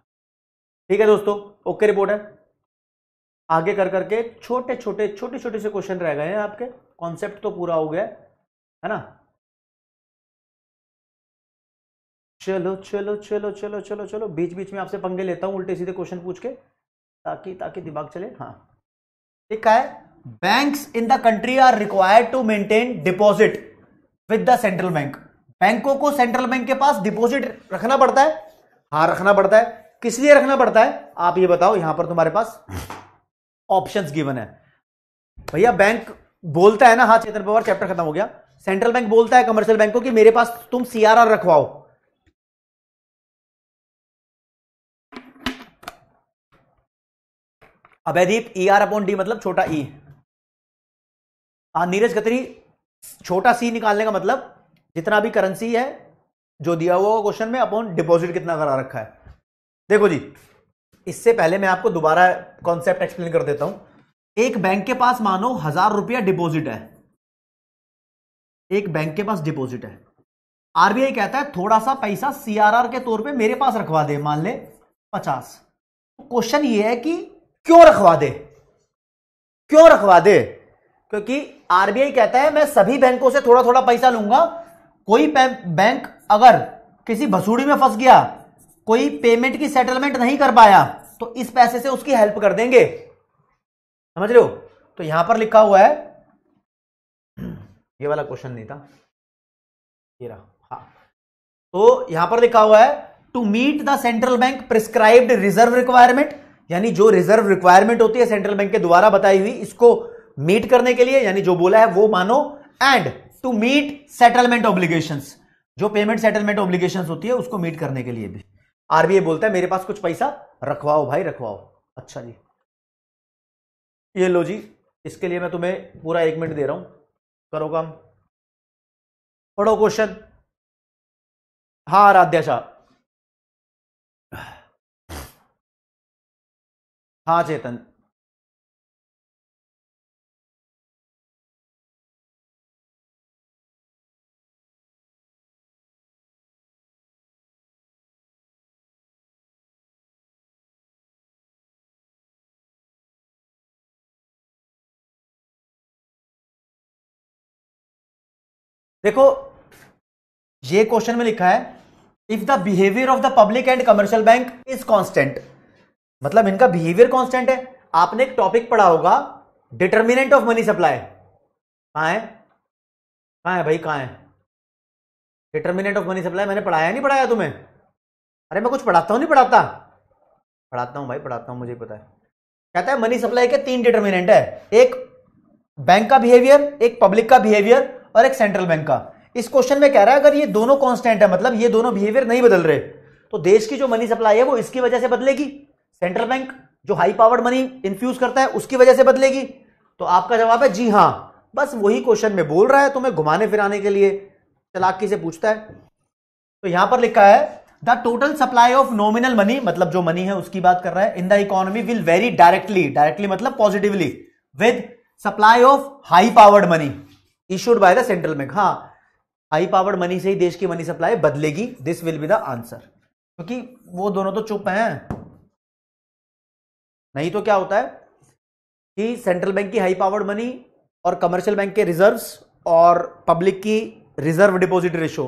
ठीक है दोस्तों ओके रिपोर्ट है आगे कर करके छोटे छोटे छोटे छोटे से क्वेश्चन रह गए हैं आपके कॉन्सेप्ट तो पूरा हो गया है ना चलो चलो चलो चलो चलो चलो बीच बीच में आपसे पंगे लेता हूं उल्टे सीधे क्वेश्चन पूछ के ताकि ताकि दिमाग चले हाँ ठीक है banks in the country are required to maintain deposit with the central bank बैंकों को सेंट्रल बैंक के पास डिपॉजिट रखना पड़ता है हाँ रखना पड़ता है किस लिए रखना पड़ता है आप ये बताओ यहां पर तुम्हारे पास ऑप्शंस गिवन है भैया बैंक बोलता है ना हाँ चेतन पवार चैप्टर खत्म हो गया सेंट्रल बैंक बोलता है कमर्शियल बैंक को कि मेरे पास तुम सीआरआर रखवाओ Abhaydeep E R upon D मतलब छोटा ई e। हाँ, नीरज गतरी छोटा सी निकालने का मतलब जितना भी करेंसी है जो दिया हुआ क्वेश्चन में अपॉन डिपॉजिट कितना करा रखा है देखो जी इससे पहले मैं आपको दोबारा कॉन्सेप्ट एक्सप्लेन कर देता हूं एक बैंक के पास मानो हजार रुपया डिपॉजिट है एक बैंक के पास डिपॉजिट है आरबीआई कहता है थोड़ा सा पैसा सीआरआर के तौर पे मेरे पास रखवा दे मान ले पचास क्वेश्चन तो ये है कि क्यों रखवा दे क्यों रखवा दे क्योंकि आरबीआई कहता है मैं सभी बैंकों से थोड़ा थोड़ा पैसा लूंगा कोई बैंक अगर किसी भसूड़ी में फंस गया कोई पेमेंट की सेटलमेंट नहीं कर पाया तो इस पैसे से उसकी हेल्प कर देंगे समझ लो तो यहां पर लिखा हुआ है ये वाला क्वेश्चन नहीं था ये रहा हाँ तो यहां पर लिखा हुआ है to meet the central bank prescribed reserve requirement यानी जो रिजर्व रिक्वायरमेंट होती है सेंट्रल बैंक के द्वारा बताई हुई इसको मीट करने के लिए यानी जो बोला है वो मानो and to meet settlement obligation जो पेमेंट सेटलमेंट ऑब्लिगेशन होती है उसको मीट करने के लिए भी आरबीआई बोलता है मेरे पास कुछ पैसा रखवाओ भाई रखवाओ अच्छा जी ये लो जी इसके लिए मैं तुम्हें पूरा एक मिनट दे रहा हूं करो काम पढ़ो क्वेश्चन हाँ आराध्या शाह हाँ चेतन देखो ये क्वेश्चन में लिखा है if the behaviour of the public and commercial bank is constant मतलब इनका बिहेवियर कांस्टेंट है आपने एक टॉपिक पढ़ा होगा डिटर्मिनेंट ऑफ मनी सप्लाई कहा है कहा है भाई कहा है डिटर्मिनेंट ऑफ मनी सप्लाई मैंने पढ़ाया नहीं पढ़ाया तुम्हें अरे मैं कुछ पढ़ाता हूं नहीं पढ़ाता पढ़ाता हूं भाई पढ़ाता हूं मुझे पता है कहता है मनी सप्लाई के तीन डिटर्मिनेंट है एक बैंक का बिहेवियर एक पब्लिक का बिहेवियर और एक सेंट्रल बैंक का इस क्वेश्चन में कह रहा है अगर ये दोनों कॉन्स्टेंट है मतलब ये दोनों बिहेवियर नहीं बदल रहे तो देश की जो मनी सप्लाई है वो इसकी वजह से बदलेगी सेंट्रल बैंक जो हाई पावर्ड मनी इन्फ्यूज करता है उसकी वजह से बदलेगी तो आपका जवाब है जी हाँ बस वही क्वेश्चन में बोल रहा है तुम्हें घुमाने फिराने के लिए चलाकी से पूछता है तो यहां पर लिखा है the total supply of nominal money मतलब जो मनी है उसकी बात कर रहा है in the economy will very directly directly मतलब positively with supply of high powered money issued by the central bank हाँ हाई पावर्ड मनी से ही देश की मनी सप्लाई बदलेगी this will be the answer क्योंकि वो दोनों तो चुप हैं नहीं तो क्या होता है कि सेंट्रल बैंक की हाई पावर्ड मनी और कमर्शियल बैंक के रिजर्व्स और पब्लिक की reserve deposit ratio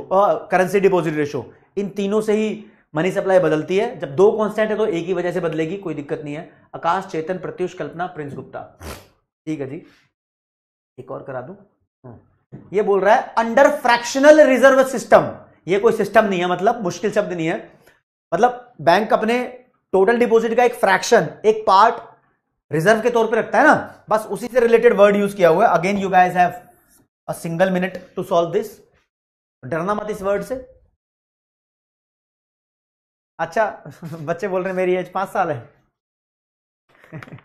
currency deposit ratio इन तीनों से ही मनी सप्लाई बदलती है जब दो कॉन्स्टेंट है तो एक ही वजह से बदलेगी कोई दिक्कत नहीं है आकाश चेतन प्रत्युष कल्पना प्रिंस गुप्ता ठीक है जी एक और करा दूं ये बोल रहा है अंडर फ्रैक्शनल रिजर्व सिस्टम ये कोई सिस्टम नहीं है मतलब मुश्किल शब्द नहीं है मतलब बैंक अपने टोटल डिपॉजिट का एक फ्रैक्शन एक पार्ट रिजर्व के तौर पे रखता है ना बस उसी से रिलेटेड वर्ड यूज किया हुआ है again you guys have a single minute to solve this डरना मत इस वर्ड से अच्छा बच्चे बोल रहे हैं मेरी एज पांच साल है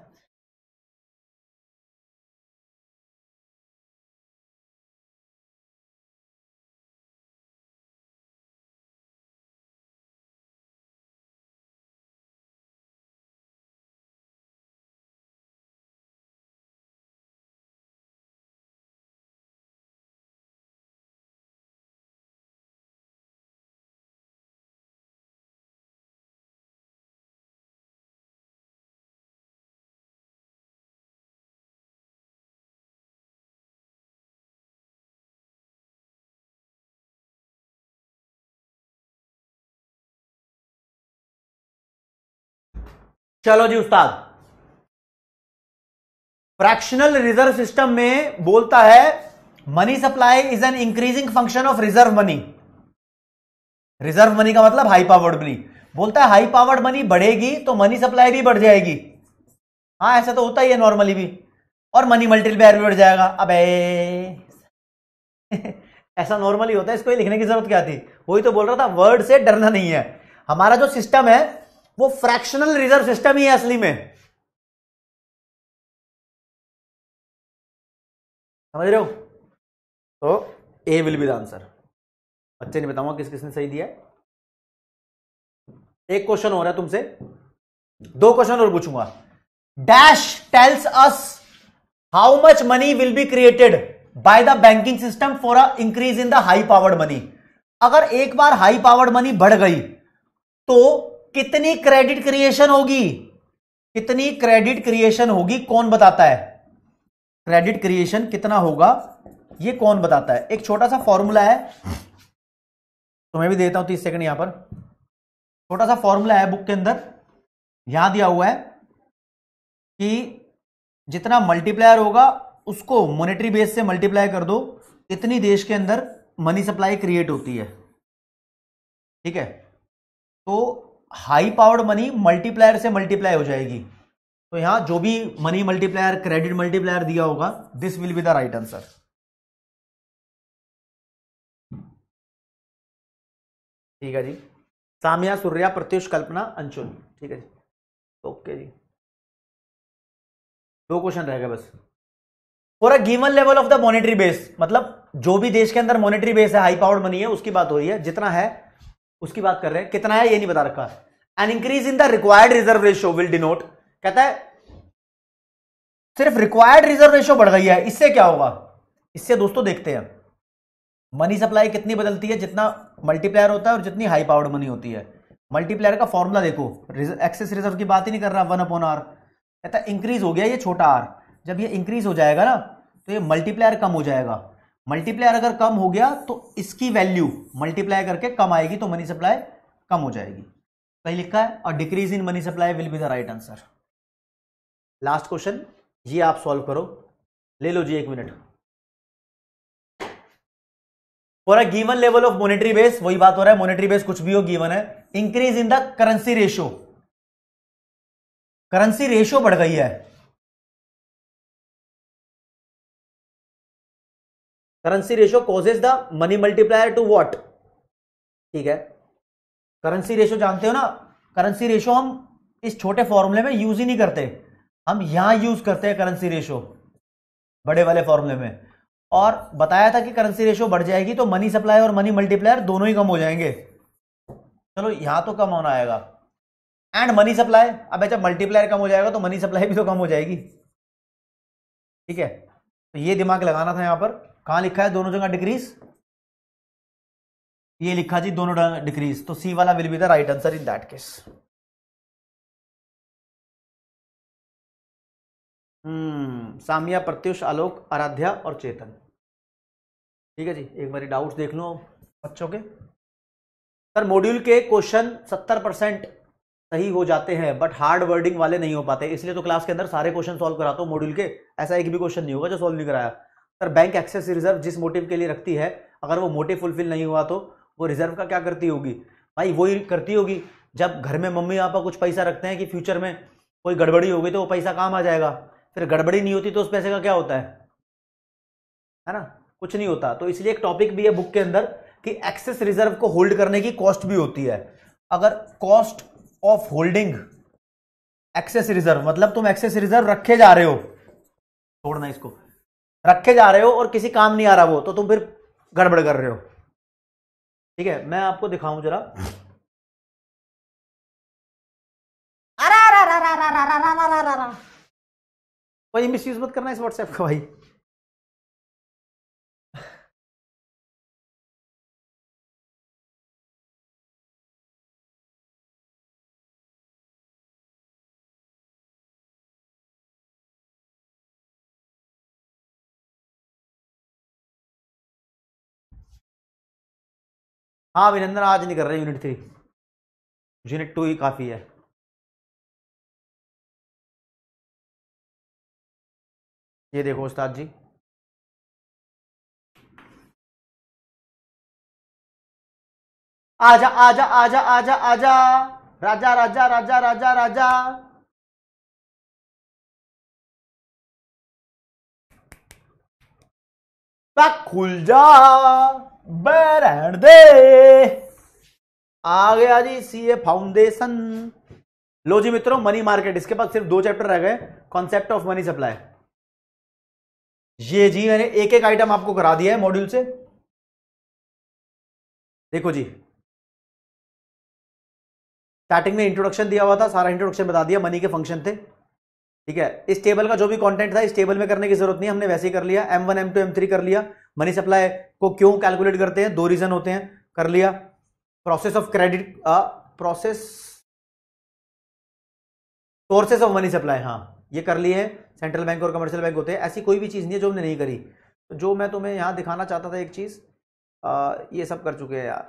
चलो जी उस्ताद फ्रैक्शनल रिजर्व सिस्टम में बोलता है money supply is an increasing function of reserve money reserve money का मतलब हाई पावर्ड मनी बोलता है हाई पावर्ड मनी बढ़ेगी तो मनी सप्लाई भी बढ़ जाएगी हाँ ऐसा तो होता ही है नॉर्मली भी और मनी मल्टीप्लायर भी बढ़ जाएगा अब ऐसा नॉर्मली होता है इसको लिखने की जरूरत क्या थी वही तो बोल रहा था वर्ड से डरना नहीं है हमारा जो सिस्टम है वो फ्रैक्शनल रिजर्व सिस्टम ही है असली में समझ रहे हो तो A will be the answer बच्चे नहीं बताऊंगा किस किसने सही दिया एक क्वेश्चन हो रहा है तुमसे दो क्वेश्चन और पूछूंगा dash tells us how much money will be created by the banking system for a increase in the high powered money अगर एक बार हाई पावर्ड मनी बढ़ गई तो कितनी क्रेडिट क्रिएशन होगी कितनी क्रेडिट क्रिएशन होगी कौन बताता है क्रेडिट क्रिएशन कितना होगा ये कौन बताता है एक छोटा सा फॉर्मूला है तो मैं भी देता हूं तीस सेकंड यहां पर छोटा सा फॉर्मूला है बुक के अंदर यहां दिया हुआ है कि जितना मल्टीप्लायर होगा उसको मॉनेटरी बेस से मल्टीप्लाई कर दो इतनी देश के अंदर मनी सप्लाई क्रिएट होती है ठीक है तो हाई पावर्ड मनी मल्टीप्लायर से मल्टीप्लाई हो जाएगी तो यहां जो भी मनी मल्टीप्लायर क्रेडिट मल्टीप्लायर दिया होगा this will be the right answer ठीक है जी साम्या सूर्या प्रत्युष कल्पना अंशुल ठीक है जी ओके जी दो क्वेश्चन रहेगा बस for a given level of the monetary base मतलब जो भी देश के अंदर मॉनेटरी बेस है हाई पावर्ड मनी है उसकी बात हो रही है जितना है उसकी बात कर रहे हैं कितना है ये नहीं बता रखा an increase in the required reserve ratio will denote कहता है सिर्फ रिक्वायर्ड रिजर्व रेशो बढ़ गई है इससे क्या होगा इससे दोस्तों देखते हैं मनी सप्लाई कितनी बदलती है जितना मल्टीप्लायर होता है और जितनी हाई पावर्ड मनी होती है मल्टीप्लायर का फॉर्मूला देखो एक्सेस रिजर्व की बात ही नहीं कर रहा वन अपॉन आर कहता है इंक्रीज हो गया ये छोटा आर जब ये इंक्रीज हो जाएगा ना तो ये मल्टीप्लायर कम हो जाएगा मल्टीप्लायर अगर कम हो गया तो इसकी वैल्यू मल्टीप्लाई करके कम आएगी तो मनी सप्लाई कम हो जाएगी कहीं लिखा है और decrease in money supply will be the right answer last question ये आप सॉल्व करो ले लो जी एक minute for a given level of monetary base वही बात हो रहा है मॉनेटरी बेस कुछ भी हो गिवन है increase in the currency ratio currency ratio बढ़ गई है currency ratio causes the money multiplier to what ठीक है करेंसी रेशियो जानते हो ना करेंसी रेशियो हम इस छोटे फॉर्मूले में यूज ही नहीं करते हम यहां यूज करते हैं करेंसी रेशियो बड़े वाले फॉर्मूले में और बताया था कि करेंसी रेशियो बढ़ जाएगी तो मनी सप्लाई और मनी मल्टीप्लायर दोनों ही कम हो जाएंगे चलो यहां तो कम होना आएगा एंड मनी सप्लाई अब जब मल्टीप्लायर कम हो जाएगा तो मनी सप्लाई भी तो कम हो जाएगी ठीक है तो ये दिमाग लगाना था यहां पर कहा लिखा है दोनों जगह डिक्रीज ये लिखा जी दोनों डिक्रीज तो सी वाला will be the right answer in that case hmm Samiya Pratyush Alok Aradhya और चेतन ठीक है जी एक बार डाउट्स देख लो बच्चों के सर मॉड्यूल के क्वेश्चन सत्तर परसेंट सही हो जाते हैं बट हार्ड वर्डिंग वाले नहीं हो पाते इसलिए तो क्लास के अंदर सारे क्वेश्चन सॉल्व कराता हूँ मॉड्यूल के ऐसा एक भी क्वेश्चन नहीं होगा जो सॉल्व नहीं कराया सर बैंक एक्सेस रिजर्व जिस मोटिव के लिए रखती है अगर वो मोटिव फुलफिल नहीं हुआ तो वो रिजर्व का क्या करती होगी भाई वही करती होगी जब घर में मम्मी पापा कुछ पैसा रखते हैं कि फ्यूचर में कोई गड़बड़ी होगी तो वो पैसा काम आ जाएगा फिर गड़बड़ी नहीं होती तो उस पैसे का क्या होता है है ना कुछ नहीं होता तो इसलिए एक टॉपिक भी है बुक के अंदर कि एक्सेस रिजर्व को होल्ड करने की कॉस्ट भी होती है अगर cost of holding excess reserve मतलब तुम एक्सेस रिजर्व रखे जा रहे हो छोड़ना इसको रखे जा रहे हो और किसी काम नहीं आ रहा वो तो तुम फिर गड़बड़ कर रहे हो ठीक है मैं आपको दिखाऊं जरा अरे कोई मिस यूज मत करना इस व्हाट्सएप का भाई हाँ अभिनंदन आज नहीं कर रहे यूनिट थ्री यूनिट टू ही काफ़ी है ये देखो उस्ताद जी आजा आजा आजा आजा आजा राजा राजा राजा राजा राजा खुल जा बैरण दे आ गया जी सीए फाउंडेशन लो जी मित्रों मनी मार्केट इसके पास सिर्फ दो चैप्टर रह गए कॉन्सेप्ट ऑफ मनी सप्लाई ये जी मैंने एक एक आइटम आपको करा दिया है मॉड्यूल से देखो जी स्टार्टिंग में इंट्रोडक्शन दिया हुआ था सारा इंट्रोडक्शन बता दिया मनी के फंक्शन थे ठीक है इस टेबल का जो भी कॉन्टेंट था इस टेबल में करने की जरूरत नहीं हमने वैसे ही कर लिया M one M two M three कर लिया मनी सप्लाई को क्यों कैलकुलेट करते हैं दो रीजन होते हैं कर लिया process of credit process sources of money supply हाँ ये कर लिए हैं सेंट्रल बैंक और कमर्शियल बैंक होते हैं ऐसी कोई भी चीज़ नहीं है जो हमने नहीं करी तो जो मैं तुम्हें यहां दिखाना चाहता था एक चीज़ ये सब कर चुके हैं यार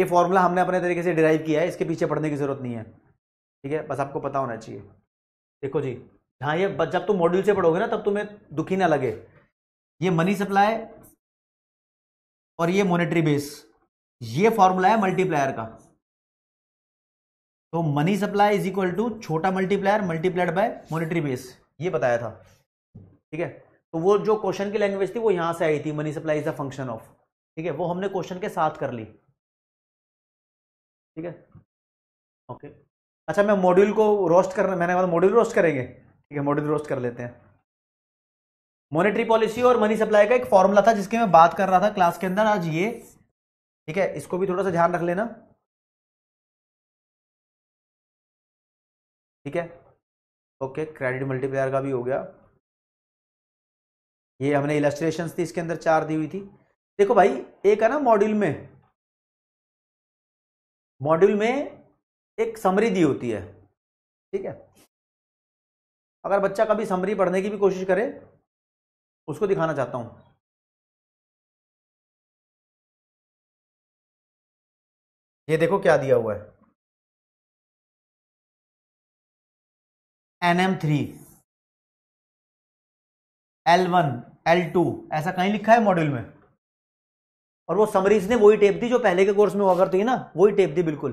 ये फॉर्मूला हमने अपने तरीके से डिराइव किया है इसके पीछे पढ़ने की ज़रूरत नहीं है ठीक है बस आपको पता होना चाहिए देखो जी हाँ ये जब तुम मॉड्यूल से पढ़ोगे ना तब तुम्हें दुखी ना लगे ये मनी सप्लाई और ये मॉनेटरी बेस ये फॉर्मूला है मल्टीप्लायर का तो money supply is equal to छोटा multiplier multiplied by monetary base ये बताया था ठीक है तो वो जो क्वेश्चन की लैंग्वेज थी वो यहां से आई थी money supply is a function of ठीक है वो हमने क्वेश्चन के साथ कर ली ठीक है ओके okay. अच्छा मैं मॉड्यूल को रोस्ट करना मैंने कहा मॉड्यूल रोस्ट करेंगे ठीक है मॉड्यूल रोस्ट कर लेते हैं मॉनेटरी पॉलिसी और मनी सप्लाई का एक फॉर्मूला था जिसके मैं बात कर रहा था क्लास के अंदर आज ये ठीक है इसको भी थोड़ा सा ध्यान रख लेना ठीक है ओके क्रेडिट मल्टीप्लायर का भी हो गया ये हमने इलेस्ट्रेशन थी इसके अंदर चार दी हुई थी देखो भाई एक है ना मॉड्यूल में मॉड्यूल में एक समरी दी होती है ठीक है अगर बच्चा कभी समरी पढ़ने की भी कोशिश करे उसको दिखाना चाहता हूं ये देखो क्या दिया हुआ है N M three L one L two ऐसा कहीं लिखा है मॉड्यूल में और वो समरीज ने वही टेप दी जो पहले के कोर्स में हुआ करती है ना वही टेप दी बिल्कुल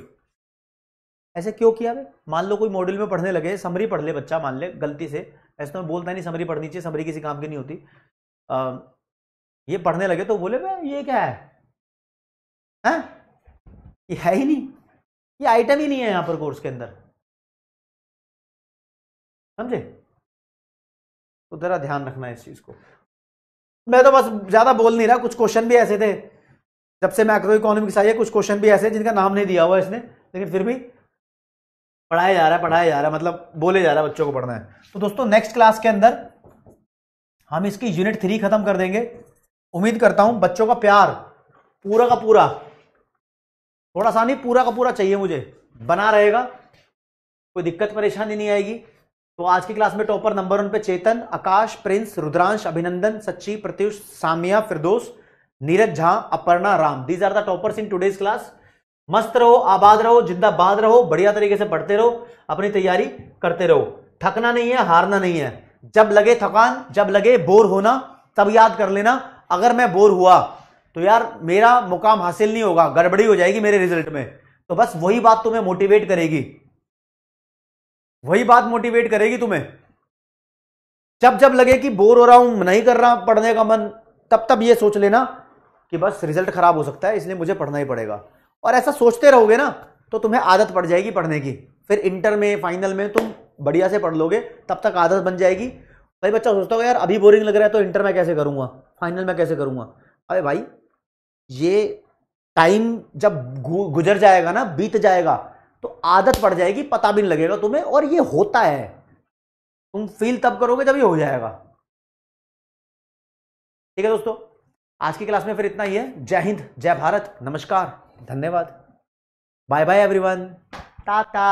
ऐसे क्यों किया भाई मान लो कोई मॉड्यूल में पढ़ने लगे समरी पढ़ ले बच्चा मान ले गलती से ऐसे तो मैं बोलता नहीं समरी पढ़नी चाहिए समरी किसी काम की नहीं होती आ, ये पढ़ने लगे तो बोले भाई ये क्या है हैं ये है ही नहीं ये आइटम ही नहीं है यहाँ पर कोर्स के अंदर समझे तो ज़रा ध्यान रखना इस चीज़ को मैं तो बस ज़्यादा बोल नहीं रहा कुछ क्वेश्चन भी ऐसे थे जब से मैक्रो इकोनॉमिक्स आई है कुछ क्वेश्चन भी ऐसे जिनका नाम नहीं दिया हुआ इसने लेकिन फिर भी पढ़ाया जा रहा है पढ़ाया जा रहा है मतलब बोले जा रहा है बच्चों को पढ़ना है तो दोस्तों नेक्स्ट क्लास के अंदर हम इसकी यूनिट थ्री खत्म कर देंगे उम्मीद करता हूं बच्चों का प्यार पूरा का पूरा थोड़ा सा नहीं पूरा का पूरा चाहिए मुझे बना रहेगा कोई दिक्कत परेशानी नहीं आएगी तो आज की क्लास में टॉपर नंबर वन पे चेतन आकाश Prince Rudransh Abhinandan Sachi Pratyush Samiya Firdos Neeraj Jha Aparna Ram these are the toppers in today's class मस्त रहो आबाद रहो जिंदाबाद रहो बढ़िया तरीके से पढ़ते रहो अपनी तैयारी करते रहो थकना नहीं है हारना नहीं है जब लगे थकान जब लगे बोर होना तब याद कर लेना अगर मैं बोर हुआ तो यार मेरा मुकाम हासिल नहीं होगा गड़बड़ी हो जाएगी मेरे रिजल्ट में तो बस वही बात तुम्हें मोटिवेट करेगी वही बात मोटिवेट करेगी तुम्हें जब जब लगे कि बोर हो रहा हूं नहीं कर रहा पढ़ने का मन तब तब ये सोच लेना कि बस रिजल्ट खराब हो सकता है इसलिए मुझे पढ़ना ही पड़ेगा और ऐसा सोचते रहोगे ना तो तुम्हें आदत पड़ जाएगी पढ़ने की फिर इंटर में फाइनल में तुम बढ़िया से पढ़ लोगे तब तक आदत बन जाएगी भाई बच्चा सोचता होगा यार अभी बोरिंग लग रहा है तो इंटर में कैसे करूँगा फाइनल में कैसे करूँगा अरे भाई ये टाइम जब गुजर जाएगा ना बीत जाएगा तो आदत पड़ जाएगी पता भी नहीं लगेगा तुम्हें और ये होता है तुम फील तब करोगे जब ये हो जाएगा ठीक है दोस्तों आज की क्लास में फिर इतना ही है जय हिंद जय भारत नमस्कार धन्यवाद बाय बाय एवरीवन टाटा